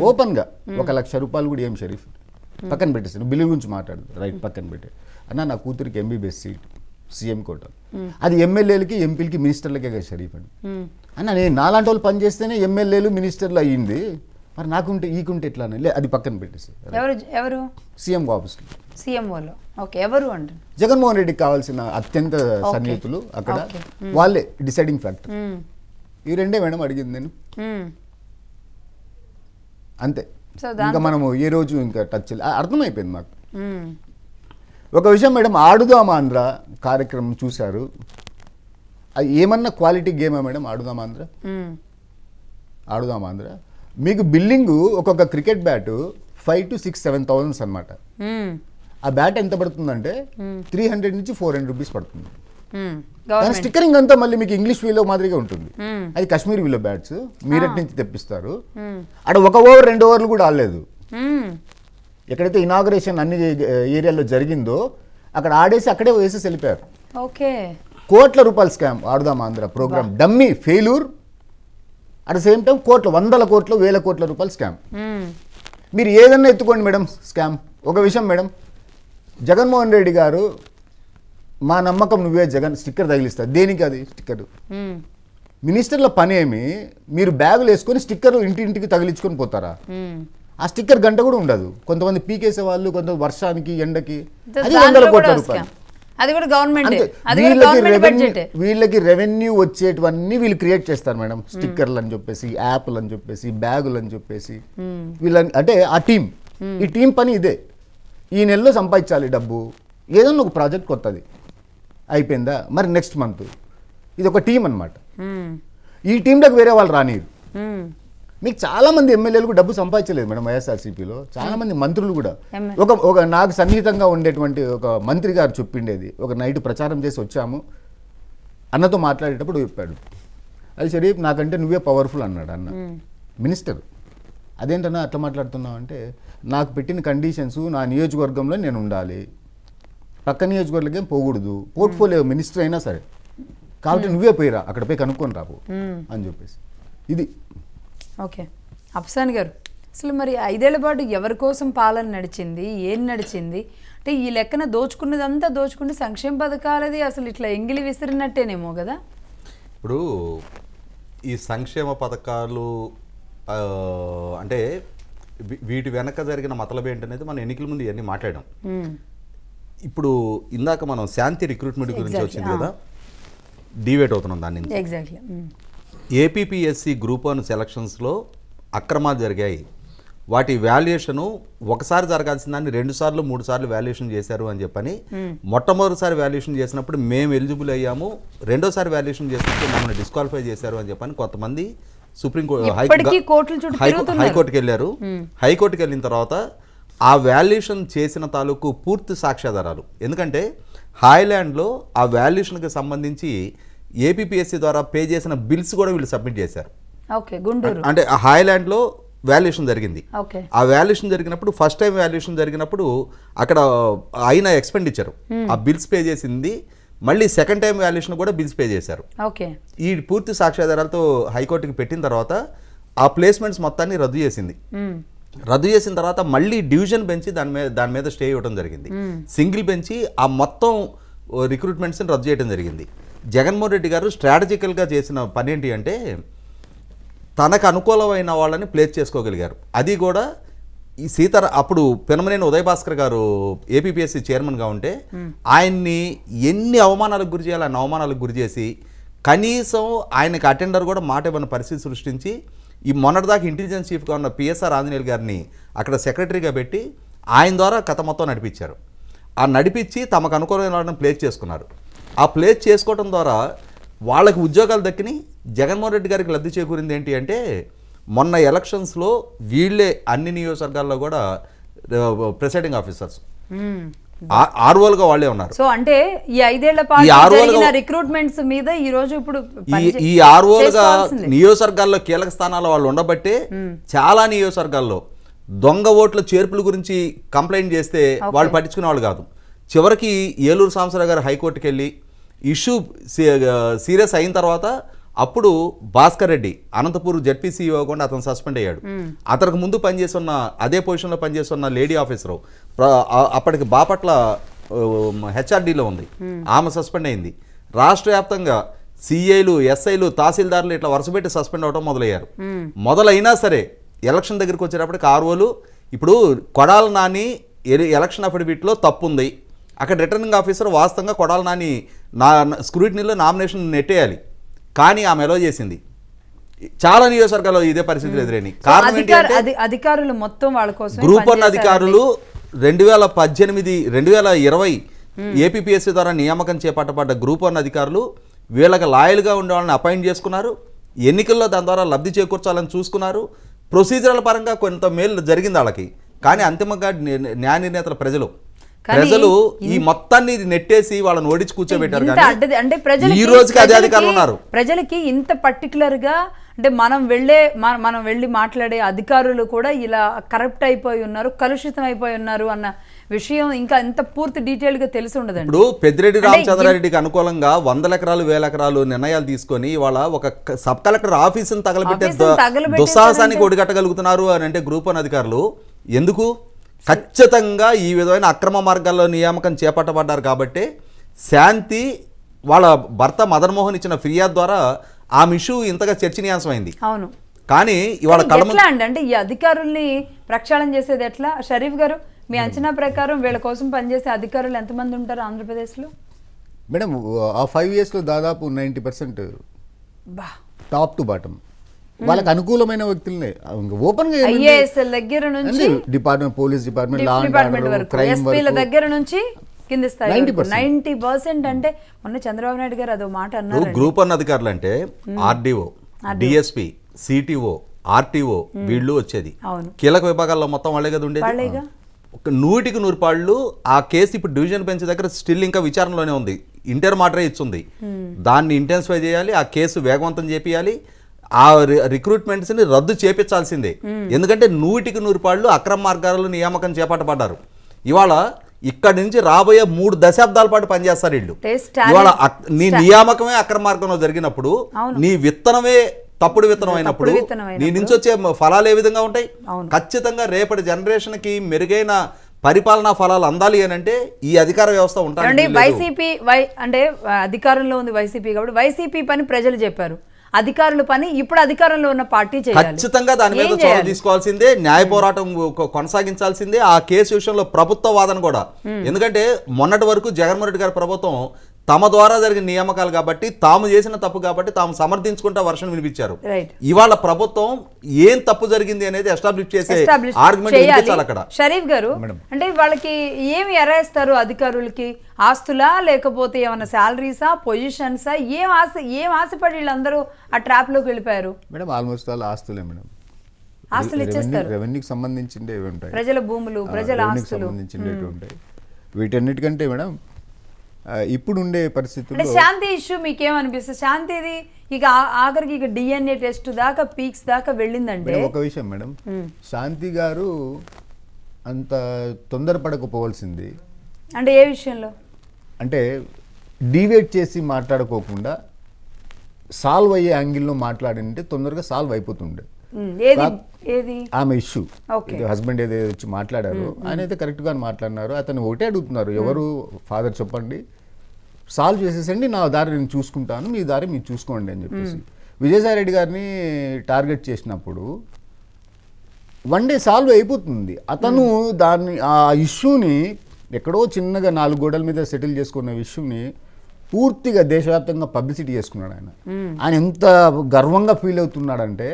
B: ఓపెన్ గా ఒక లక్ష రూపాయలు కూడా ఏం షరీఫ్ పక్కన పెట్టేసి బిల్లు గురించి మాట్లాడు రైట్ పక్కన పెట్టే అన్న నా కూతురికి ఎంబీబీఎస్ సీట్ సీఎం కోట అది ఎమ్మెల్యేలకి ఎంపీలకి మినిస్టర్లకే కదా షరీఫ్ అండి అన్న నేను నాలాంటి వాళ్ళు పనిచేస్తేనే ఎమ్మెల్యేలు మినిస్టర్లు అయ్యింది మరి నాకుంటే ఈకుంటే ఎట్లా లే అది పక్కన పెట్టేసి ఎవరు ఎవరు సీఎం ఆఫీస్లో
A: సీఎంఓలో ఓకే ఎవరు అండి
B: జగన్మోహన్ రెడ్డికి కావాల్సిన అత్యంత సన్నిహితులు అక్కడ వాళ్ళే డిసైడింగ్ ఫ్యాక్టర్ ఈ రెండే మేడం అడిగింది నేను అంతే ఇంకా మనము ఏ రోజు ఇంకా టచ్ అర్థమైపోయింది మాకు ఒక విషయం మేడం ఆడుదాం ఆంధ్ర కార్యక్రమం చూశారు ఏమన్నా క్వాలిటీ గేమా మేడం ఆడుదాం ఆంధ్ర ఆడుదాం ఆంధ్ర మీకు బిల్లింగ్ ఒక్కొక్క cricket bat five to six seven thousands అనమాట ఆ బ్యాట్ ఎంత పడుతుందంటే త్రీ హండ్రెడ్ నుంచి ఫోర్ హండ్రెడ్ రూపీస్ పడుతుంది స్టిక్కరింగ్ అంతా మళ్ళీ మీకు ఇంగ్లీష్ వీలో మాదిరిగా ఉంటుంది అది కాశ్మీర్ వీలో బ్యాట్స్ మీరట్ నుంచి తెప్పిస్తారు అక్కడ ఒక ఓవర్ రెండు ఓవర్లు కూడా ఆడలేదు ఎక్కడైతే ఇనాగ్రేషన్ అన్ని ఏరియాలో జరిగిందో అక్కడ ఆడేసి అక్కడే వేసేసి వెళ్ళిపోయారు ఓకే కోట్ల రూపాయల scam Aadudam Andhra program dummy failure at the same time కోట్ల వందల కోట్లు వేల కోట్ల రూపాయల స్కామ్ మీరు ఏదన్నా ఎత్తుకోండి మేడం స్కామ్ ఒక విషయం మేడం జగన్మోహన్ రెడ్డి గారు మా నమ్మకం నువ్వే జగన్ స్టిక్కర్ తగిలిస్తా దేనికి అది స్టిక్కర్ మినిస్టర్ల పని ఏమి మీరు బ్యాగులు వేసుకొని స్టిక్కర్లు ఇంటింటికి తగిలించుకొని పోతారా ఆ స్టిక్కర్ గంట కూడా ఉండదు కొంతమంది పీకేసే వాళ్ళు కొంత వర్షానికి ఎండకి
A: అది వందల కోట్ల రూపాయలు అది కూడా గవర్నమెంట్
B: వీళ్ళకి రెవెన్యూ వచ్చేటివన్నీ వీళ్ళు క్రియేట్ చేస్తారు మేడం స్టిక్కర్లు అని చెప్పేసి యాప్లు అని చెప్పేసి బ్యాగులు అని చెప్పేసి hmm. వీళ్ళ అంటే ఆ టీం hmm. ఈ టీం పని ఇదే ఈ నెలలో సంపాదించాలి డబ్బు ఏదన్నా ఒక ప్రాజెక్ట్ కొత్తది అయిపోయిందా మరి నెక్స్ట్ మంత్ ఇది ఒక టీం అనమాట hmm. ఈ టీంలోకి వేరే వాళ్ళు రానియరు మీకు చాలామంది మంది ఎమ్మెల్యేలకు డబ్బు సంపాదించలేదు మేడం వైఎస్ఆర్సీపీలో చాలామంది మంత్రులు కూడా ఒక ఒక నాకు సన్నిహితంగా ఉండేటువంటి ఒక మంత్రి గారు చెప్పిండేది ఒక నైట్ ప్రచారం చేసి వచ్చాము అన్నతో మాట్లాడేటప్పుడు చెప్పాడు అది షరీఫ్ నాకంటే నువ్వే పవర్ఫుల్ అన్నాడు అన్న మినిస్టర్ అదేంటన్నా అట్లా మాట్లాడుతున్నావు అంటే నాకు పెట్టిన కండిషన్స్ నా నియోజకవర్గంలో నేను ఉండాలి పక్క నియోజకవర్గం పోకూడదు పోర్ట్ఫోలియో మినిస్టర్ అయినా సరే కాబట్టి నువ్వే పోయిరా అక్కడ పోయి కనుక్కొని రాపు అని చెప్పేసి ఇది
A: ఓకే అప్సాన్ గారు అసలు మరి ఐదేళ్ల పాటు ఎవరి కోసం పాలన నడిచింది ఏం నడిచింది అంటే ఈ లెక్కన దోచుకున్నదంతా దోచుకుంటే సంక్షేమ పథకాలది అసలు ఇట్లా ఎంగిలి విసిరినట్టేనేమో కదా
D: ఇప్పుడు ఈ సంక్షేమ పథకాలు అంటే వీటి వెనక జరిగిన మతలబ్ ఏంటనేది మనం ఎన్నికల ముందు ఇవన్నీ మాట్లాడడం ఇప్పుడు ఇందాక మనం శాంతి రిక్రూట్మెంట్ గురించి వచ్చింది కదా డివేట్ అవుతున్నాం దాని ఎగ్జాక్ట్లీ ఏపీఎస్సి గ్రూప్ వన్ సెలక్షన్స్లో అక్రమాలు జరిగాయి వాటి వాల్యుయేషను ఒకసారి జరగాల్సిన దాన్ని రెండు సార్లు మూడు సార్లు వాల్యుయేషన్ చేశారు అని చెప్పని మొట్టమొదటిసారి వాల్యుయేషన్ చేసినప్పుడు మేము ఎలిజిబుల్ అయ్యాము రెండోసారి వాల్యుయేషన్ చేసినప్పుడు మమ్మల్ని డిస్క్వాలిఫై చేశారు అని చెప్పని కొంతమంది సుప్రీంకోర్టు హైకోర్టుకి వెళ్ళారు హైకోర్టుకి వెళ్ళిన తర్వాత ఆ వాల్యుయేషన్ చేసిన తాలూకు పూర్తి సాక్ష్యాధారాలు ఎందుకంటే హాయ్లాండ్లో ఆ వాల్యుయేషన్కి సంబంధించి ఏపీఎస్సీ ద్వారా పే చేసిన బిల్స్ కూడా వీళ్ళు సబ్మిట్ చేశారు
A: అంటే గుంటూరు
D: అంటే హాయ్లాండ్లో వాల్యుయేషన్ జరిగింది ఆ వాల్యుయేషన్ జరిగినప్పుడు ఫస్ట్ టైం వాల్యుయేషన్ జరిగినప్పుడు అక్కడ అయిన ఎక్స్పెండిచర్ hmm. ఆ బిల్స్ పే చేసింది మళ్ళీ సెకండ్ టైం వాల్యుయేషన్ కూడా బిల్స్ పే చేశారు ఈ పూర్తి సాక్ష్యాధారాలతో హైకోర్టుకి పెట్టిన తర్వాత ఆ ప్లేస్మెంట్స్ మొత్తాన్ని రద్దు చేసింది hmm. రద్దు చేసిన తర్వాత మళ్ళీ డివిజన్ పెంచి దాని మీద దాని మీద స్టే ఇవ్వడం జరిగింది సింగిల్ hmm. పెంచి ఆ మొత్తం రిక్రూట్మెంట్స్ని రద్దు చేయడం జరిగింది జగన్మోహన్ రెడ్డి గారు స్ట్రాటజికల్గా చేసిన పని ఏంటి అంటే తనకు అనుకూలమైన వాళ్ళని ప్లేస్ చేసుకోగలిగారు అది కూడా ఈ సీతార అప్పుడు పెనమనేని ఉదయభాస్కర్ గారు ఏపీపీఎస్సీ చైర్మన్గా ఉంటే ఆయన్ని ఎన్ని అవమానాలకు గురి చేయాలి ఆయన అవమానాలకు గురి చేసి కనీసం ఆయనకు అటెండర్ కూడా మాట ఇవ్వని పరిస్థితి సృష్టించి ఈ మొన్నటిదాకా ఇంటెలిజెన్స్ చీఫ్గా ఉన్న పిఎస్ఆర్ ఆంజనేయులు గారిని అక్కడ సెక్రటరీగా పెట్టి ఆయన ద్వారా కథ మొత్తం నడిపించారు ఆ నడిపించి తమకు అనుకూలమైన వాళ్ళని ప్లేస్ చేసుకున్నారు ఆ ప్లేస్ చేసుకోవడం ద్వారా వాళ్ళకి ఉద్యోగాలు దక్కిని జగన్మోహన్ రెడ్డి గారికి లబ్ధి చేకూరింది ఏంటి అంటే మొన్న ఎలక్షన్స్లో వీళ్ళే అన్ని నియోజకవర్గాల్లో కూడా ప్రిసైడింగ్ ఆఫీసర్స్ ఆర్వోలుగా వాళ్ళే ఉన్నారు
A: సో అంటే ఈ ఐదేళ్ల రిక్రూట్మెంట్స్ మీద ఈ రోజు ఇప్పుడు ఈ ఆర్వోలుగా
D: నియోజకవర్గాల్లో కీలక స్థానాల వాళ్ళు ఉండబట్టే చాలా నియోజకవర్గాల్లో దొంగ ఓట్ల చేర్పుల గురించి కంప్లైంట్ చేస్తే వాళ్ళు పట్టించుకునే వాళ్ళు కాదు చివరికి ఏలూరు సాంసరావు గారు హైకోర్టుకి వెళ్ళి ఇష్యూ సీరియస్ అయిన తర్వాత అప్పుడు భాస్కర్ రెడ్డి అనంతపూర్ జడ్పీసీ ఇవ్వకుండా అతను సస్పెండ్ అయ్యాడు అతనికి ముందు పనిచేస్తున్న అదే పొజిషన్లో పనిచేస్తున్న లేడీ ఆఫీసరు అప్పటికి బాపట్ల హెచ్ఆర్డీలో ఉంది ఆమె సస్పెండ్ అయింది రాష్ట్ర వ్యాప్తంగా సిఐలు ఎస్ఐలు తహసీల్దార్లు ఇట్లా వరుసపెట్టి సస్పెండ్ అవడం మొదలయ్యారు మొదలైనా సరే ఎలక్షన్ దగ్గరికి వచ్చేటప్పటికి ఆర్వోలు ఇప్పుడు కొడాల నాని ఎలక్షన్ అఫిడవిట్లో ఉంది అక్కడ రిటర్నింగ్ ఆఫీసర్ వాస్తవంగా కొడాల నాని నా స్క్రూటినీలో నామినేషన్ నెట్టేయాలి కానీ ఆమె ఎలా చేసింది చాలా నియోజకవర్గాల్లో ఇదే పరిస్థితులు ఎదురైనాయి కారణం
A: అధికారులు మొత్తం వాళ్ళ కోసం గ్రూప్ వన్ అధికారులు
D: రెండు వేల పద్దెనిమిది రెండు వేల ఇరవై ఏపీఎస్సీ ద్వారా నియామకం చేపట్టబడ్డ గ్రూప్ వన్ అధికారులు వీళ్ళకి లాయల్గా ఉండే వాళ్ళని అపాయింట్ చేసుకున్నారు ఎన్నికల్లో దాని ద్వారా లబ్ధి చేకూర్చాలని చూసుకున్నారు ప్రొసీజరల్ పరంగా కొంత మేలు జరిగింది వాళ్ళకి కానీ అంతిమంగా న్యాయ నిర్ణేతల ప్రజలు ప్రజలు ఈ మొత్తాన్ని నెట్టేసి వాళ్ళని ఓడించి కూర్చోబెట్టారు
A: అంటే ప్రజలు ఈ అధికారులు ప్రజలకి ఇంత పర్టికులర్ గా అంటే మనం వెళ్ళే మనం వెళ్ళి మాట్లాడే అధికారులు కూడా ఇలా కరప్ట్ అయిపోయి ఉన్నారు కలుషితం అయిపోయి ఉన్నారు అన్న విషయం ఇంకా ఎంత పూర్తి డీటెయిల్ గా తెలిసి ఉండదు ఇప్పుడు
D: పెద్దిరెడ్డి రామచంద్రారెడ్డికి అనుకూలంగా వందల ఎకరాలు వేల ఎకరాలు నిర్ణయాలు తీసుకొని వాళ్ళ ఒక సబ్ కలెక్టర్ ఆఫీసును తగలబెట్టే దుస్సాహసానికి ఒడిగట్టగలుగుతున్నారు అని అంటే గ్రూప్ అధికారులు ఎందుకు ఖచ్చితంగా ఈ విధమైన అక్రమ మార్గాల్లో నియామకం చేపట్టబడ్డారు కాబట్టి శాంతి వాళ్ళ భర్త మదన్మోహన్ ఇచ్చిన ఫిర్యాదు ద్వారా ఆ ఇష్యూ ఇంతగా చర్చనీయాంశమైంది అవును కానీ ఇవాళ
A: అంటే ఈ అధికారుల్ని ప్రక్షాళన చేసేది ఎట్లా షరీఫ్ గారు మీ hmm. అంచనా ప్రకారం వీళ్ళ కోసం పనిచేసే అధికారులు ఎంతమంది ఉంటారు ఆంధ్రప్రదేశ్లో
B: మేడం ఆ ఫైవ్ ఇయర్స్లో దాదాపు ninety percent top to bottom వాళ్ళకి అనుకూలమైన వ్యక్తులనే ఓపెన్ ఐఏఎస్
A: దగ్గర నుంచి
B: department police department law department దగ్గర
A: నుంచి నైన్టీ పర్సెంట్ అంటే మొన్న చంద్రబాబు నాయుడు గారు అదో మాట అన్నారు
D: గ్రూప్ వన్ అధికారులు అంటే ఆర్డీఓ డిఎస్పి సిటిఓ ఆర్టీఓ వీళ్ళు వచ్చేది కీలక విభాగాల్లో మొత్తం వాళ్ళే కదా ఉండేది ఒక నూటికి నూరు పాళ్ళు ఆ కేసు ఇప్పుడు డివిజన్ బెంచ్ దగ్గర స్టిల్ ఇంకా విచారణలోనే ఉంది ఇంటర్ మాటరే ఇచ్చింది దాన్ని ఇంటెన్సిఫై చేయాలి ఆ కేసు వేగవంతం చేపియాలి ఆ రిక్రూట్మెంట్స్ ని రద్దు చేపించాల్సిందే ఎందుకంటే నూటికి నూరు పాళ్ళు అక్రమ మార్గాల్లో నియామకం చేపట్టబడ్డారు ఇవాళ ఇక్కడ నుంచి రాబోయే మూడు దశాబ్దాల పాటు పనిచేస్తారు వీళ్ళు ఇవాళ నీ నియామకమే అక్రమ మార్గంలో జరిగినప్పుడు నీ విత్తనమే తప్పుడు విత్తనం అయినప్పుడు నీ నుంచి వచ్చే ఫలాలు ఏ విధంగా ఉంటాయి ఖచ్చితంగా రేపటి జనరేషన్ కి మెరుగైన పరిపాలనా ఫలాలు అందాలి అని అంటే ఈ అధికార వ్యవస్థ ఉంటాయి వైసీపీ
A: అంటే అధికారంలో ఉంది వైసీపీ కాబట్టి వైసీపీ పని ప్రజలు చెప్పారు అధికారుల పని ఇప్పుడు అధికారంలో ఉన్న పార్టీ ఖచ్చితంగా దాని మీద చొరవ
D: తీసుకోవాల్సిందే న్యాయ పోరాటం కొనసాగించాల్సిందే ఆ కేసు విషయంలో ప్రభుత్వ వాదన కూడా ఎందుకంటే మొన్నటి వరకు జగన్మోహన్ రెడ్డి గారి ప్రభుత్వం తమ ద్వారా జరిగిన నియామకాలు కాబట్టి తాము చేసిన తప్పు కాబట్టి తాము సమర్థించుకుంటా వర్షం వినిపించారు ఇవాళ ప్రభుత్వం ఏం తప్పు జరిగింది అనేది ఎస్టాబ్లిష్ చేసే ఆర్గ్యుమెంట్ అక్కడ షరీఫ్
A: గారు అంటే వాళ్ళకి ఏమి ఎరేస్తారు అధికారులకి ఆస్తులా లేకపోతే ఏమైనా శాలరీసా పొజిషన్సా ఏం ఆశ ఏం ఆశపడి వీళ్ళందరూ ఆ ట్రాప్ లోకి వెళ్ళిపోయారు
B: మేడం ఆల్మోస్ట్ ఆల్ ఆస్తులే మేడం ఆస్తులు రెవెన్యూకి ఉంటాయి ప్రజల
A: భూములు ప్రజల ఆస్తులు సంబంధించిండేవి ఉంటాయి
B: వీటన్నిటికంటే మేడం ఇప్పుడు ఉండే పరిస్థితి శాంతి
A: ఇష్యూ మీకేమనిపిస్తుంది శాంతిది ఇక ఆఖరికి ఇక డిఎన్ఏ టెస్ట్ దాకా పీక్స్ దాకా వెళ్ళిందంటే ఒక
B: విషయం మేడం శాంతి గారు అంత తొందరపడకపోవాల్సింది
A: అంటే ఏ విషయంలో
B: అంటే డివేట్ చేసి మాట్లాడుకోకుండా సాల్వ్ అయ్యే యాంగిల్లో మాట్లాడింటే తొందరగా సాల్వ్ అయిపోతుండే ఆమె ఇష్యూ హస్బెండ్ ఏదో వచ్చి మాట్లాడారు ఆయన అయితే కరెక్ట్గా మాట్లాడినారు అతను ఒకటే అడుగుతున్నారు ఎవరు ఫాదర్ చెప్పండి సాల్వ్ చేసేసండి నా దారి నేను చూసుకుంటాను మీ దారి మీరు చూసుకోండి అని చెప్పేసి విజయసాయిరెడ్డి గారిని టార్గెట్ చేసినప్పుడు వన్ డే సాల్వ్ అయిపోతుంది అతను దాన్ని ఆ ఇష్యూని ఎక్కడో చిన్నగా నాలుగు గోడల మీద సెటిల్ చేసుకున్న ఇష్యూని పూర్తిగా దేశవ్యాప్తంగా పబ్లిసిటీ చేసుకున్నాడు ఆయన ఆయన ఎంత గర్వంగా ఫీల్ అవుతున్నాడంటే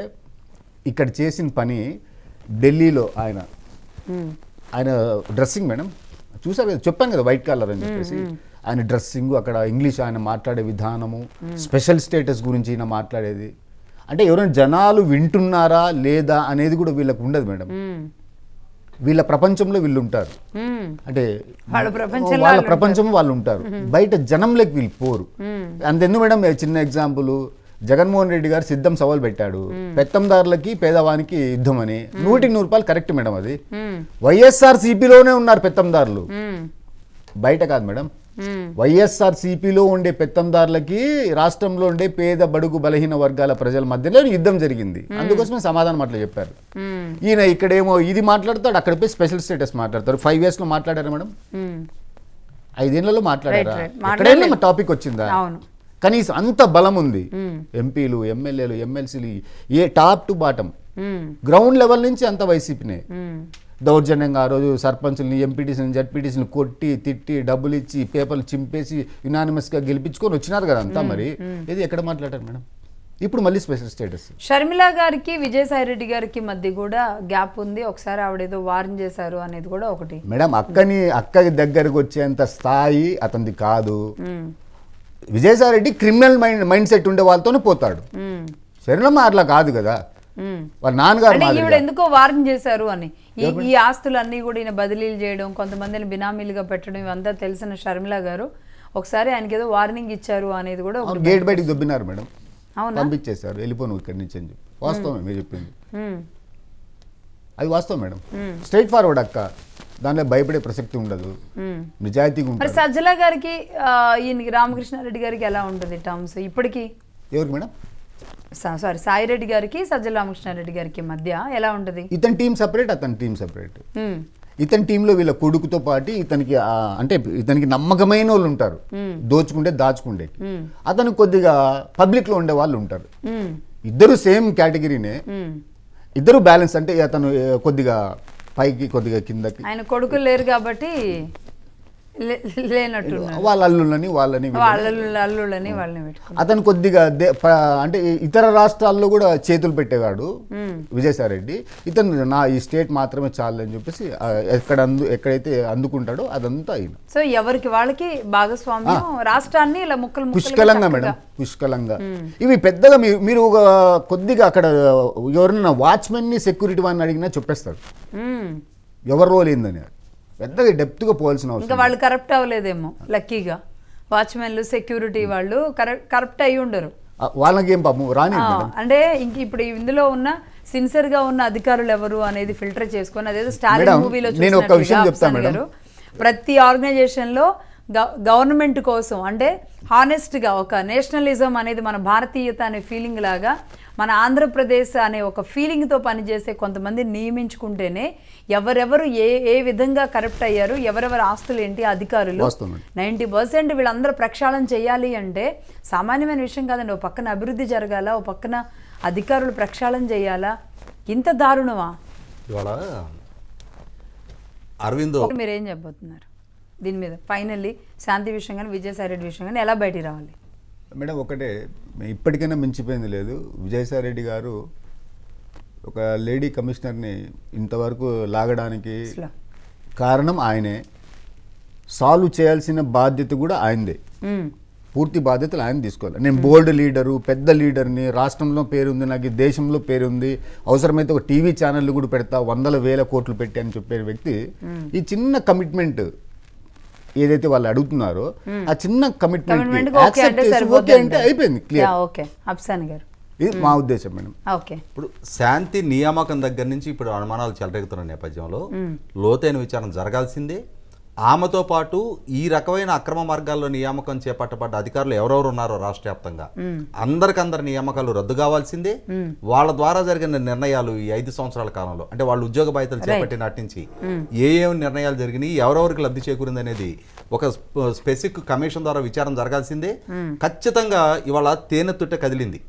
B: ఇక్కడ చేసిన పని ఢిల్లీలో ఆయన ఆయన డ్రెస్సింగ్ మేడం చూసారు కదా చెప్పాను కదా వైట్ కలర్ అని చెప్పేసి ఆయన డ్రెస్సింగ్ అక్కడ ఇంగ్లీష్ ఆయన మాట్లాడే విధానము స్పెషల్ స్టేటస్ గురించి ఈయన మాట్లాడేది అంటే ఎవరైనా జనాలు వింటున్నారా లేదా అనేది కూడా వీళ్ళకు ఉండదు మేడం వీళ్ళ ప్రపంచంలో వీళ్ళు ఉంటారు అంటే వాళ్ళ ప్రపంచం వాళ్ళు ఉంటారు బయట జనంలోకి వీళ్ళు పోరు అంతెందుకు మేడం చిన్న ఎగ్జాంపుల్ జగన్మోహన్ రెడ్డి గారు సిద్ధం సవాల్ పెట్టాడు పెత్తందారులకి పేదవానికి యుద్ధం అని నూటికి నూరు రూపాయలు కరెక్ట్ మేడం అది వైఎస్ఆర్ సిపిలోనే ఉన్నారు పెత్తందారులు బయట కాదు మేడం వైఎస్ఆర్ సిపిలో ఉండే పెత్తందారులకి రాష్ట్రంలో ఉండే పేద బడుగు బలహీన వర్గాల ప్రజల మధ్యలో యుద్ధం జరిగింది అందుకోసమే సమాధానం అట్లా చెప్పారు ఈయన ఇక్కడేమో ఇది మాట్లాడతాడు అక్కడ పోయి స్పెషల్ స్టేటస్ మాట్లాడతారు ఫైవ్ ఇయర్స్ లో మాట్లాడారు మేడం ఐదేళ్లలో మాట్లాడారా ఎక్కడైనా టాపిక్ వచ్చిందా కనీసం అంత బలం ఉంది ఎంపీలు ఎమ్మెల్యేలు ఎమ్మెల్సీలు ఏ top to bottom ground level నుంచి అంత వైసీపీనే దౌర్జన్యంగా ఆ రోజు సర్పంచ్ని ఎంపీటీసీని జడ్పీటీసీని కొట్టి తిట్టి డబ్బులు ఇచ్చి పేపర్లు చింపేసి యునానిమస్గా గెలిపించుకొని వచ్చినారు కదా అంతా మరి ఇది ఎక్కడ మాట్లాడారు మేడం ఇప్పుడు మళ్ళీ స్పెషల్ స్టేటస్
A: షర్మిల గారికి విజయసాయి రెడ్డి గారికి మధ్య కూడా గ్యాప్ ఉంది ఒకసారి ఆవిడ ఏదో వార్న్ చేశారు అనేది కూడా ఒకటి
B: మేడం అక్కని అక్క దగ్గరకు వచ్చేంత స్థాయి అతనిది కాదు Vijayasai Reddy criminal mind mindset ఉండే వాళ్ళతోనే పోతాడు శరణమ్మ అట్లా కాదు కదా వాళ్ళ నాన్నగారు
A: ఎందుకో వార్న్ చేశారు అని ఈ ఆస్తులన్నీ కూడా ఈయన బదిలీలు చేయడం కొంతమందిని బినామీలుగా పెట్టడం ఇవంతా తెలిసిన షర్మిల గారు ఒకసారి ఆయనకి ఏదో వార్నింగ్ ఇచ్చారు అనేది కూడా గేట్ బయటకు
B: దొబ్బినారు మేడం పంపించేశారు వెళ్ళిపోను ఇక్కడి నుంచి అని చెప్పి వాస్తవమే మీరు చెప్పింది అది వాస్తవం మేడం స్ట్రైట్ ఫార్వర్డ్ అక్క దానిలో భయపడే ప్రసక్తి ఉండదు నిజాయితీగా సజ్జల
A: గారికి ఈయనకి రామకృష్ణారెడ్డి గారికి ఎలా ఉంటుంది టర్మ్స్ ఇప్పటికీ ఎవరికి మేడం సారీ రెడ్డి గారికి సజ్జల రామకృష్ణారెడ్డి గారికి మధ్య ఎలా ఉంటుంది ఇతని
B: టీం సపరేట్ అతని టీం సపరేట్ ఇతని టీంలో వీళ్ళ కొడుకుతో పాటు ఇతనికి అంటే ఇతనికి నమ్మకమైన వాళ్ళు ఉంటారు దోచుకుంటే దాచుకుంటే అతను కొద్దిగా పబ్లిక్ లో ఉండే వాళ్ళు ఉంటారు ఇద్దరు సేమ్ కేటగిరీనే ఇద్దరు బ్యాలెన్స్ అంటే అతను కొద్దిగా పైకి కొద్దిగా కిందకి
A: ఆయన కొడుకులు లేరు కాబట్టి లేనట్టు వాళ్ళ
B: అల్లుళ్ళని వాళ్ళని
A: అల్లుళ్ళని వాళ్ళని
B: అతను కొద్దిగా అంటే ఇతర రాష్ట్రాల్లో కూడా చేతులు పెట్టేవాడు విజయసాయిరెడ్డి ఇతను నా ఈ స్టేట్ మాత్రమే చాలు అని చెప్పేసి ఎక్కడ అందు ఎక్కడైతే అందుకుంటాడో అదంతా అయిన
A: సో ఎవరికి వాళ్ళకి భాగస్వామ్యం రాష్ట్రాన్ని ఇలా ముక్కలు పుష్కలంగా మేడం
B: పుష్కలంగా ఇవి పెద్దగా మీరు ఒక కొద్దిగా అక్కడ ఎవరన్నా వాచ్మెన్ ని సెక్యూరిటీ వాడిని అడిగినా చెప్పేస్తారు ఎవరు రోల్ ఏందని పెద్దగా డెప్త్గా పోవాల్సిన అవసరం వాళ్ళు
A: కరప్ట్ అవ్వలేదేమో లక్కీగా వాచ్మెన్లు సెక్యూరిటీ వాళ్ళు కరప్ట్ అయి ఉండరు
B: వాళ్ళకి ఏం పాపం రాని
A: అంటే ఇంక ఇప్పుడు ఇందులో ఉన్న సిన్సియర్ గా ఉన్న అధికారులు ఎవరు అనేది ఫిల్టర్ చేసుకొని అదేదో స్టార్ మూవీలో నేను ఒక విషయం చెప్తా మేడం ప్రతి ఆర్గనైజేషన్ లో గవర్నమెంట్ కోసం అంటే హానెస్ట్గా ఒక నేషనలిజం అనేది మన భారతీయత అనే ఫీలింగ్ లాగా మన ఆంధ్రప్రదేశ్ అనే ఒక ఫీలింగ్తో పనిచేసే కొంతమంది నియమించుకుంటేనే ఎవరెవరు ఏ ఏ విధంగా కరప్ట్ అయ్యారు ఎవరెవరు ఆస్తులు ఏంటి అధికారులు నైంటీ పర్సెంట్ వీళ్ళందరూ ప్రక్షాళన చేయాలి అంటే సామాన్యమైన విషయం కాదండి ఓ పక్కన అభివృద్ధి జరగాల ఓ పక్కన అధికారులు ప్రక్షాళన చేయాలా ఇంత దారుణమా ఇవాళ మీరేం చెప్పబోతున్నారు దీని మీద ఫైనల్లీ శాంతి విషయం కానీ విజయసాయి రెడ్డి విషయం కానీ ఎలా బయటికి రావాలి
B: మేడం ఒకటే ఇప్పటికైనా మించిపోయింది లేదు విజయసాయిరెడ్డి రెడ్డి గారు ఒక లేడీ కమిషనర్ని ఇంతవరకు లాగడానికి కారణం ఆయనే సాల్వ్ చేయాల్సిన బాధ్యత కూడా ఆయనదే పూర్తి బాధ్యతలు ఆయన తీసుకోవాలి నేను బోల్డ్ లీడరు పెద్ద లీడర్ని రాష్ట్రంలో పేరుంది నాకు దేశంలో పేరుంది అవసరమైతే ఒక టీవీ ఛానళ్ళు కూడా పెడతా వందల వేల కోట్లు పెట్టి అని చెప్పే వ్యక్తి ఈ చిన్న కమిట్మెంట్ ఏదైతే
D: వాళ్ళు అడుగుతున్నారో hmm. ఆ చిన్న కమిట్మెంట్ ఓకే అంటే అయిపోయింది క్లియర్ ఇది మా hmm. ఉద్దేశం మేడం ఇప్పుడు శాంతి నియామకం దగ్గర నుంచి ఇప్పుడు అనుమానాలు చెలరెగుతున్న నేపథ్యంలో hmm. లోతైన విచారణ జరగాల్సిందే ఆమెతో పాటు ఈ రకమైన అక్రమ మార్గాల్లో నియామకం చేపట్టబడ్డ అధికారులు ఎవరెవరు ఉన్నారో రాష్ట్ర వ్యాప్తంగా అందరికందరి నియామకాలు రద్దు కావాల్సిందే వాళ్ళ ద్వారా జరిగిన నిర్ణయాలు ఈ ఐదు సంవత్సరాల కాలంలో అంటే వాళ్ళు ఉద్యోగ బాధ్యతలు చేపట్టి నుంచి ఏ ఏ నిర్ణయాలు జరిగినాయి ఎవరెవరికి లబ్ధి చేకూరింది అనేది ఒక స్పెసిఫిక్ కమిషన్ ద్వారా విచారం జరగాల్సిందే ఖచ్చితంగా ఇవాళ తేనె తుట్ట కదిలింది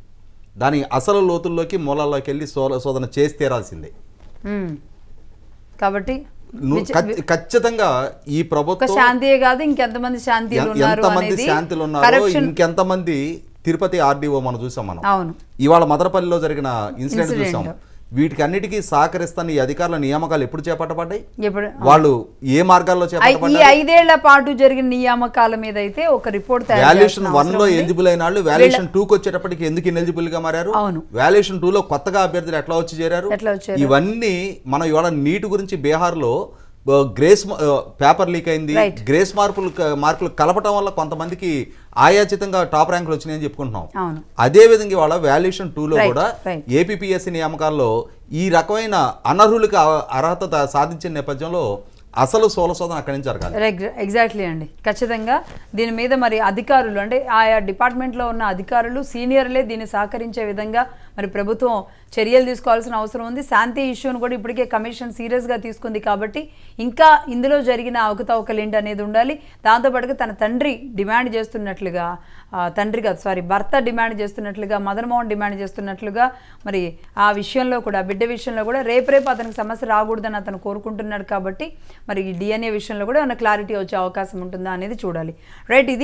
D: దాని అసలు లోతుల్లోకి మూలాల్లోకి వెళ్ళి శోధన చేసి తీరాల్సిందే కాబట్టి ఖచ్చితంగా ఈ ప్రభుత్వం శాంతియే
A: కాదు ఇంకెంతమంది శాంతి ఎంతమంది శాంతిలు
D: ఉన్నారో ఇంకెంతమంది తిరుపతి ఆర్డీఓ మనం చూసాం మనం ఇవాళ మదరపల్లిలో జరిగిన ఇన్సిడెంట్ చూసాం వీటికన్నిటికీ సహకరిస్తాను ఈ అధికారుల నియామకాలు ఎప్పుడు చేపట్టబడ్డాయి వాళ్ళు ఏ మార్గాల్లో ఈ
A: ఐదేళ్ల పాటు జరిగిన నియామకాల మీద అయితే ఒక రిపోర్ట్ వాల్యుయేషన్ వన్ లో
D: ఎలిజిబుల్ అయిన వాళ్ళు వాల్యుయేషన్ టూ కి వచ్చేటప్పటికి ఎందుకు ఇనెలిజిబుల్ గా మారారు వాల్యుయేషన్ టూ లో కొత్తగా అభ్యర్థులు ఎట్లా వచ్చి చేరారు ఇవన్నీ మనం ఇవాళ నీటి గురించి బీహార్ లో గ్రేస్ పేపర్ లీక్ అయింది గ్రేస్ మార్పులు మార్కులు కలపటం వల్ల కొంతమందికి ఆయాచితంగా టాప్ ర్యాంకులు వచ్చినాయని చెప్పుకుంటున్నాం అదే విధంగా ఇవాళ వాల్యుయేషన్ టూలో కూడా ఏపీపీఎస్సీ నియామకాల్లో ఈ రకమైన అనర్హులకు అర్హత సాధించిన నేపథ్యంలో అసలు సోదన అక్కడి నుంచి జరగాలి
A: ఎగ్జాక్ట్లీ అండి ఖచ్చితంగా దీని మీద మరి అధికారులు అంటే ఆయా డిపార్ట్మెంట్లో ఉన్న అధికారులు సీనియర్లే దీన్ని సహకరించే విధంగా మరి ప్రభుత్వం చర్యలు తీసుకోవాల్సిన అవసరం ఉంది శాంతి ఇష్యూను కూడా ఇప్పటికే కమిషన్ సీరియస్గా తీసుకుంది కాబట్టి ఇంకా ఇందులో జరిగిన అవకతవకలు ఏంటి అనేది ఉండాలి దాంతోపాటుగా తన తండ్రి డిమాండ్ చేస్తున్నట్లుగా తండ్రి కాదు సారీ భర్త డిమాండ్ చేస్తున్నట్లుగా మదన్మోహన్ డిమాండ్ చేస్తున్నట్లుగా మరి ఆ విషయంలో కూడా బిడ్డ విషయంలో కూడా రేపు రేపు అతనికి సమస్య రాకూడదని అతను కోరుకుంటున్నాడు కాబట్టి మరి ఈ డిఎన్ఏ విషయంలో కూడా ఏమైనా క్లారిటీ వచ్చే అవకాశం ఉంటుందా అనేది చూడాలి రైట్ ఇది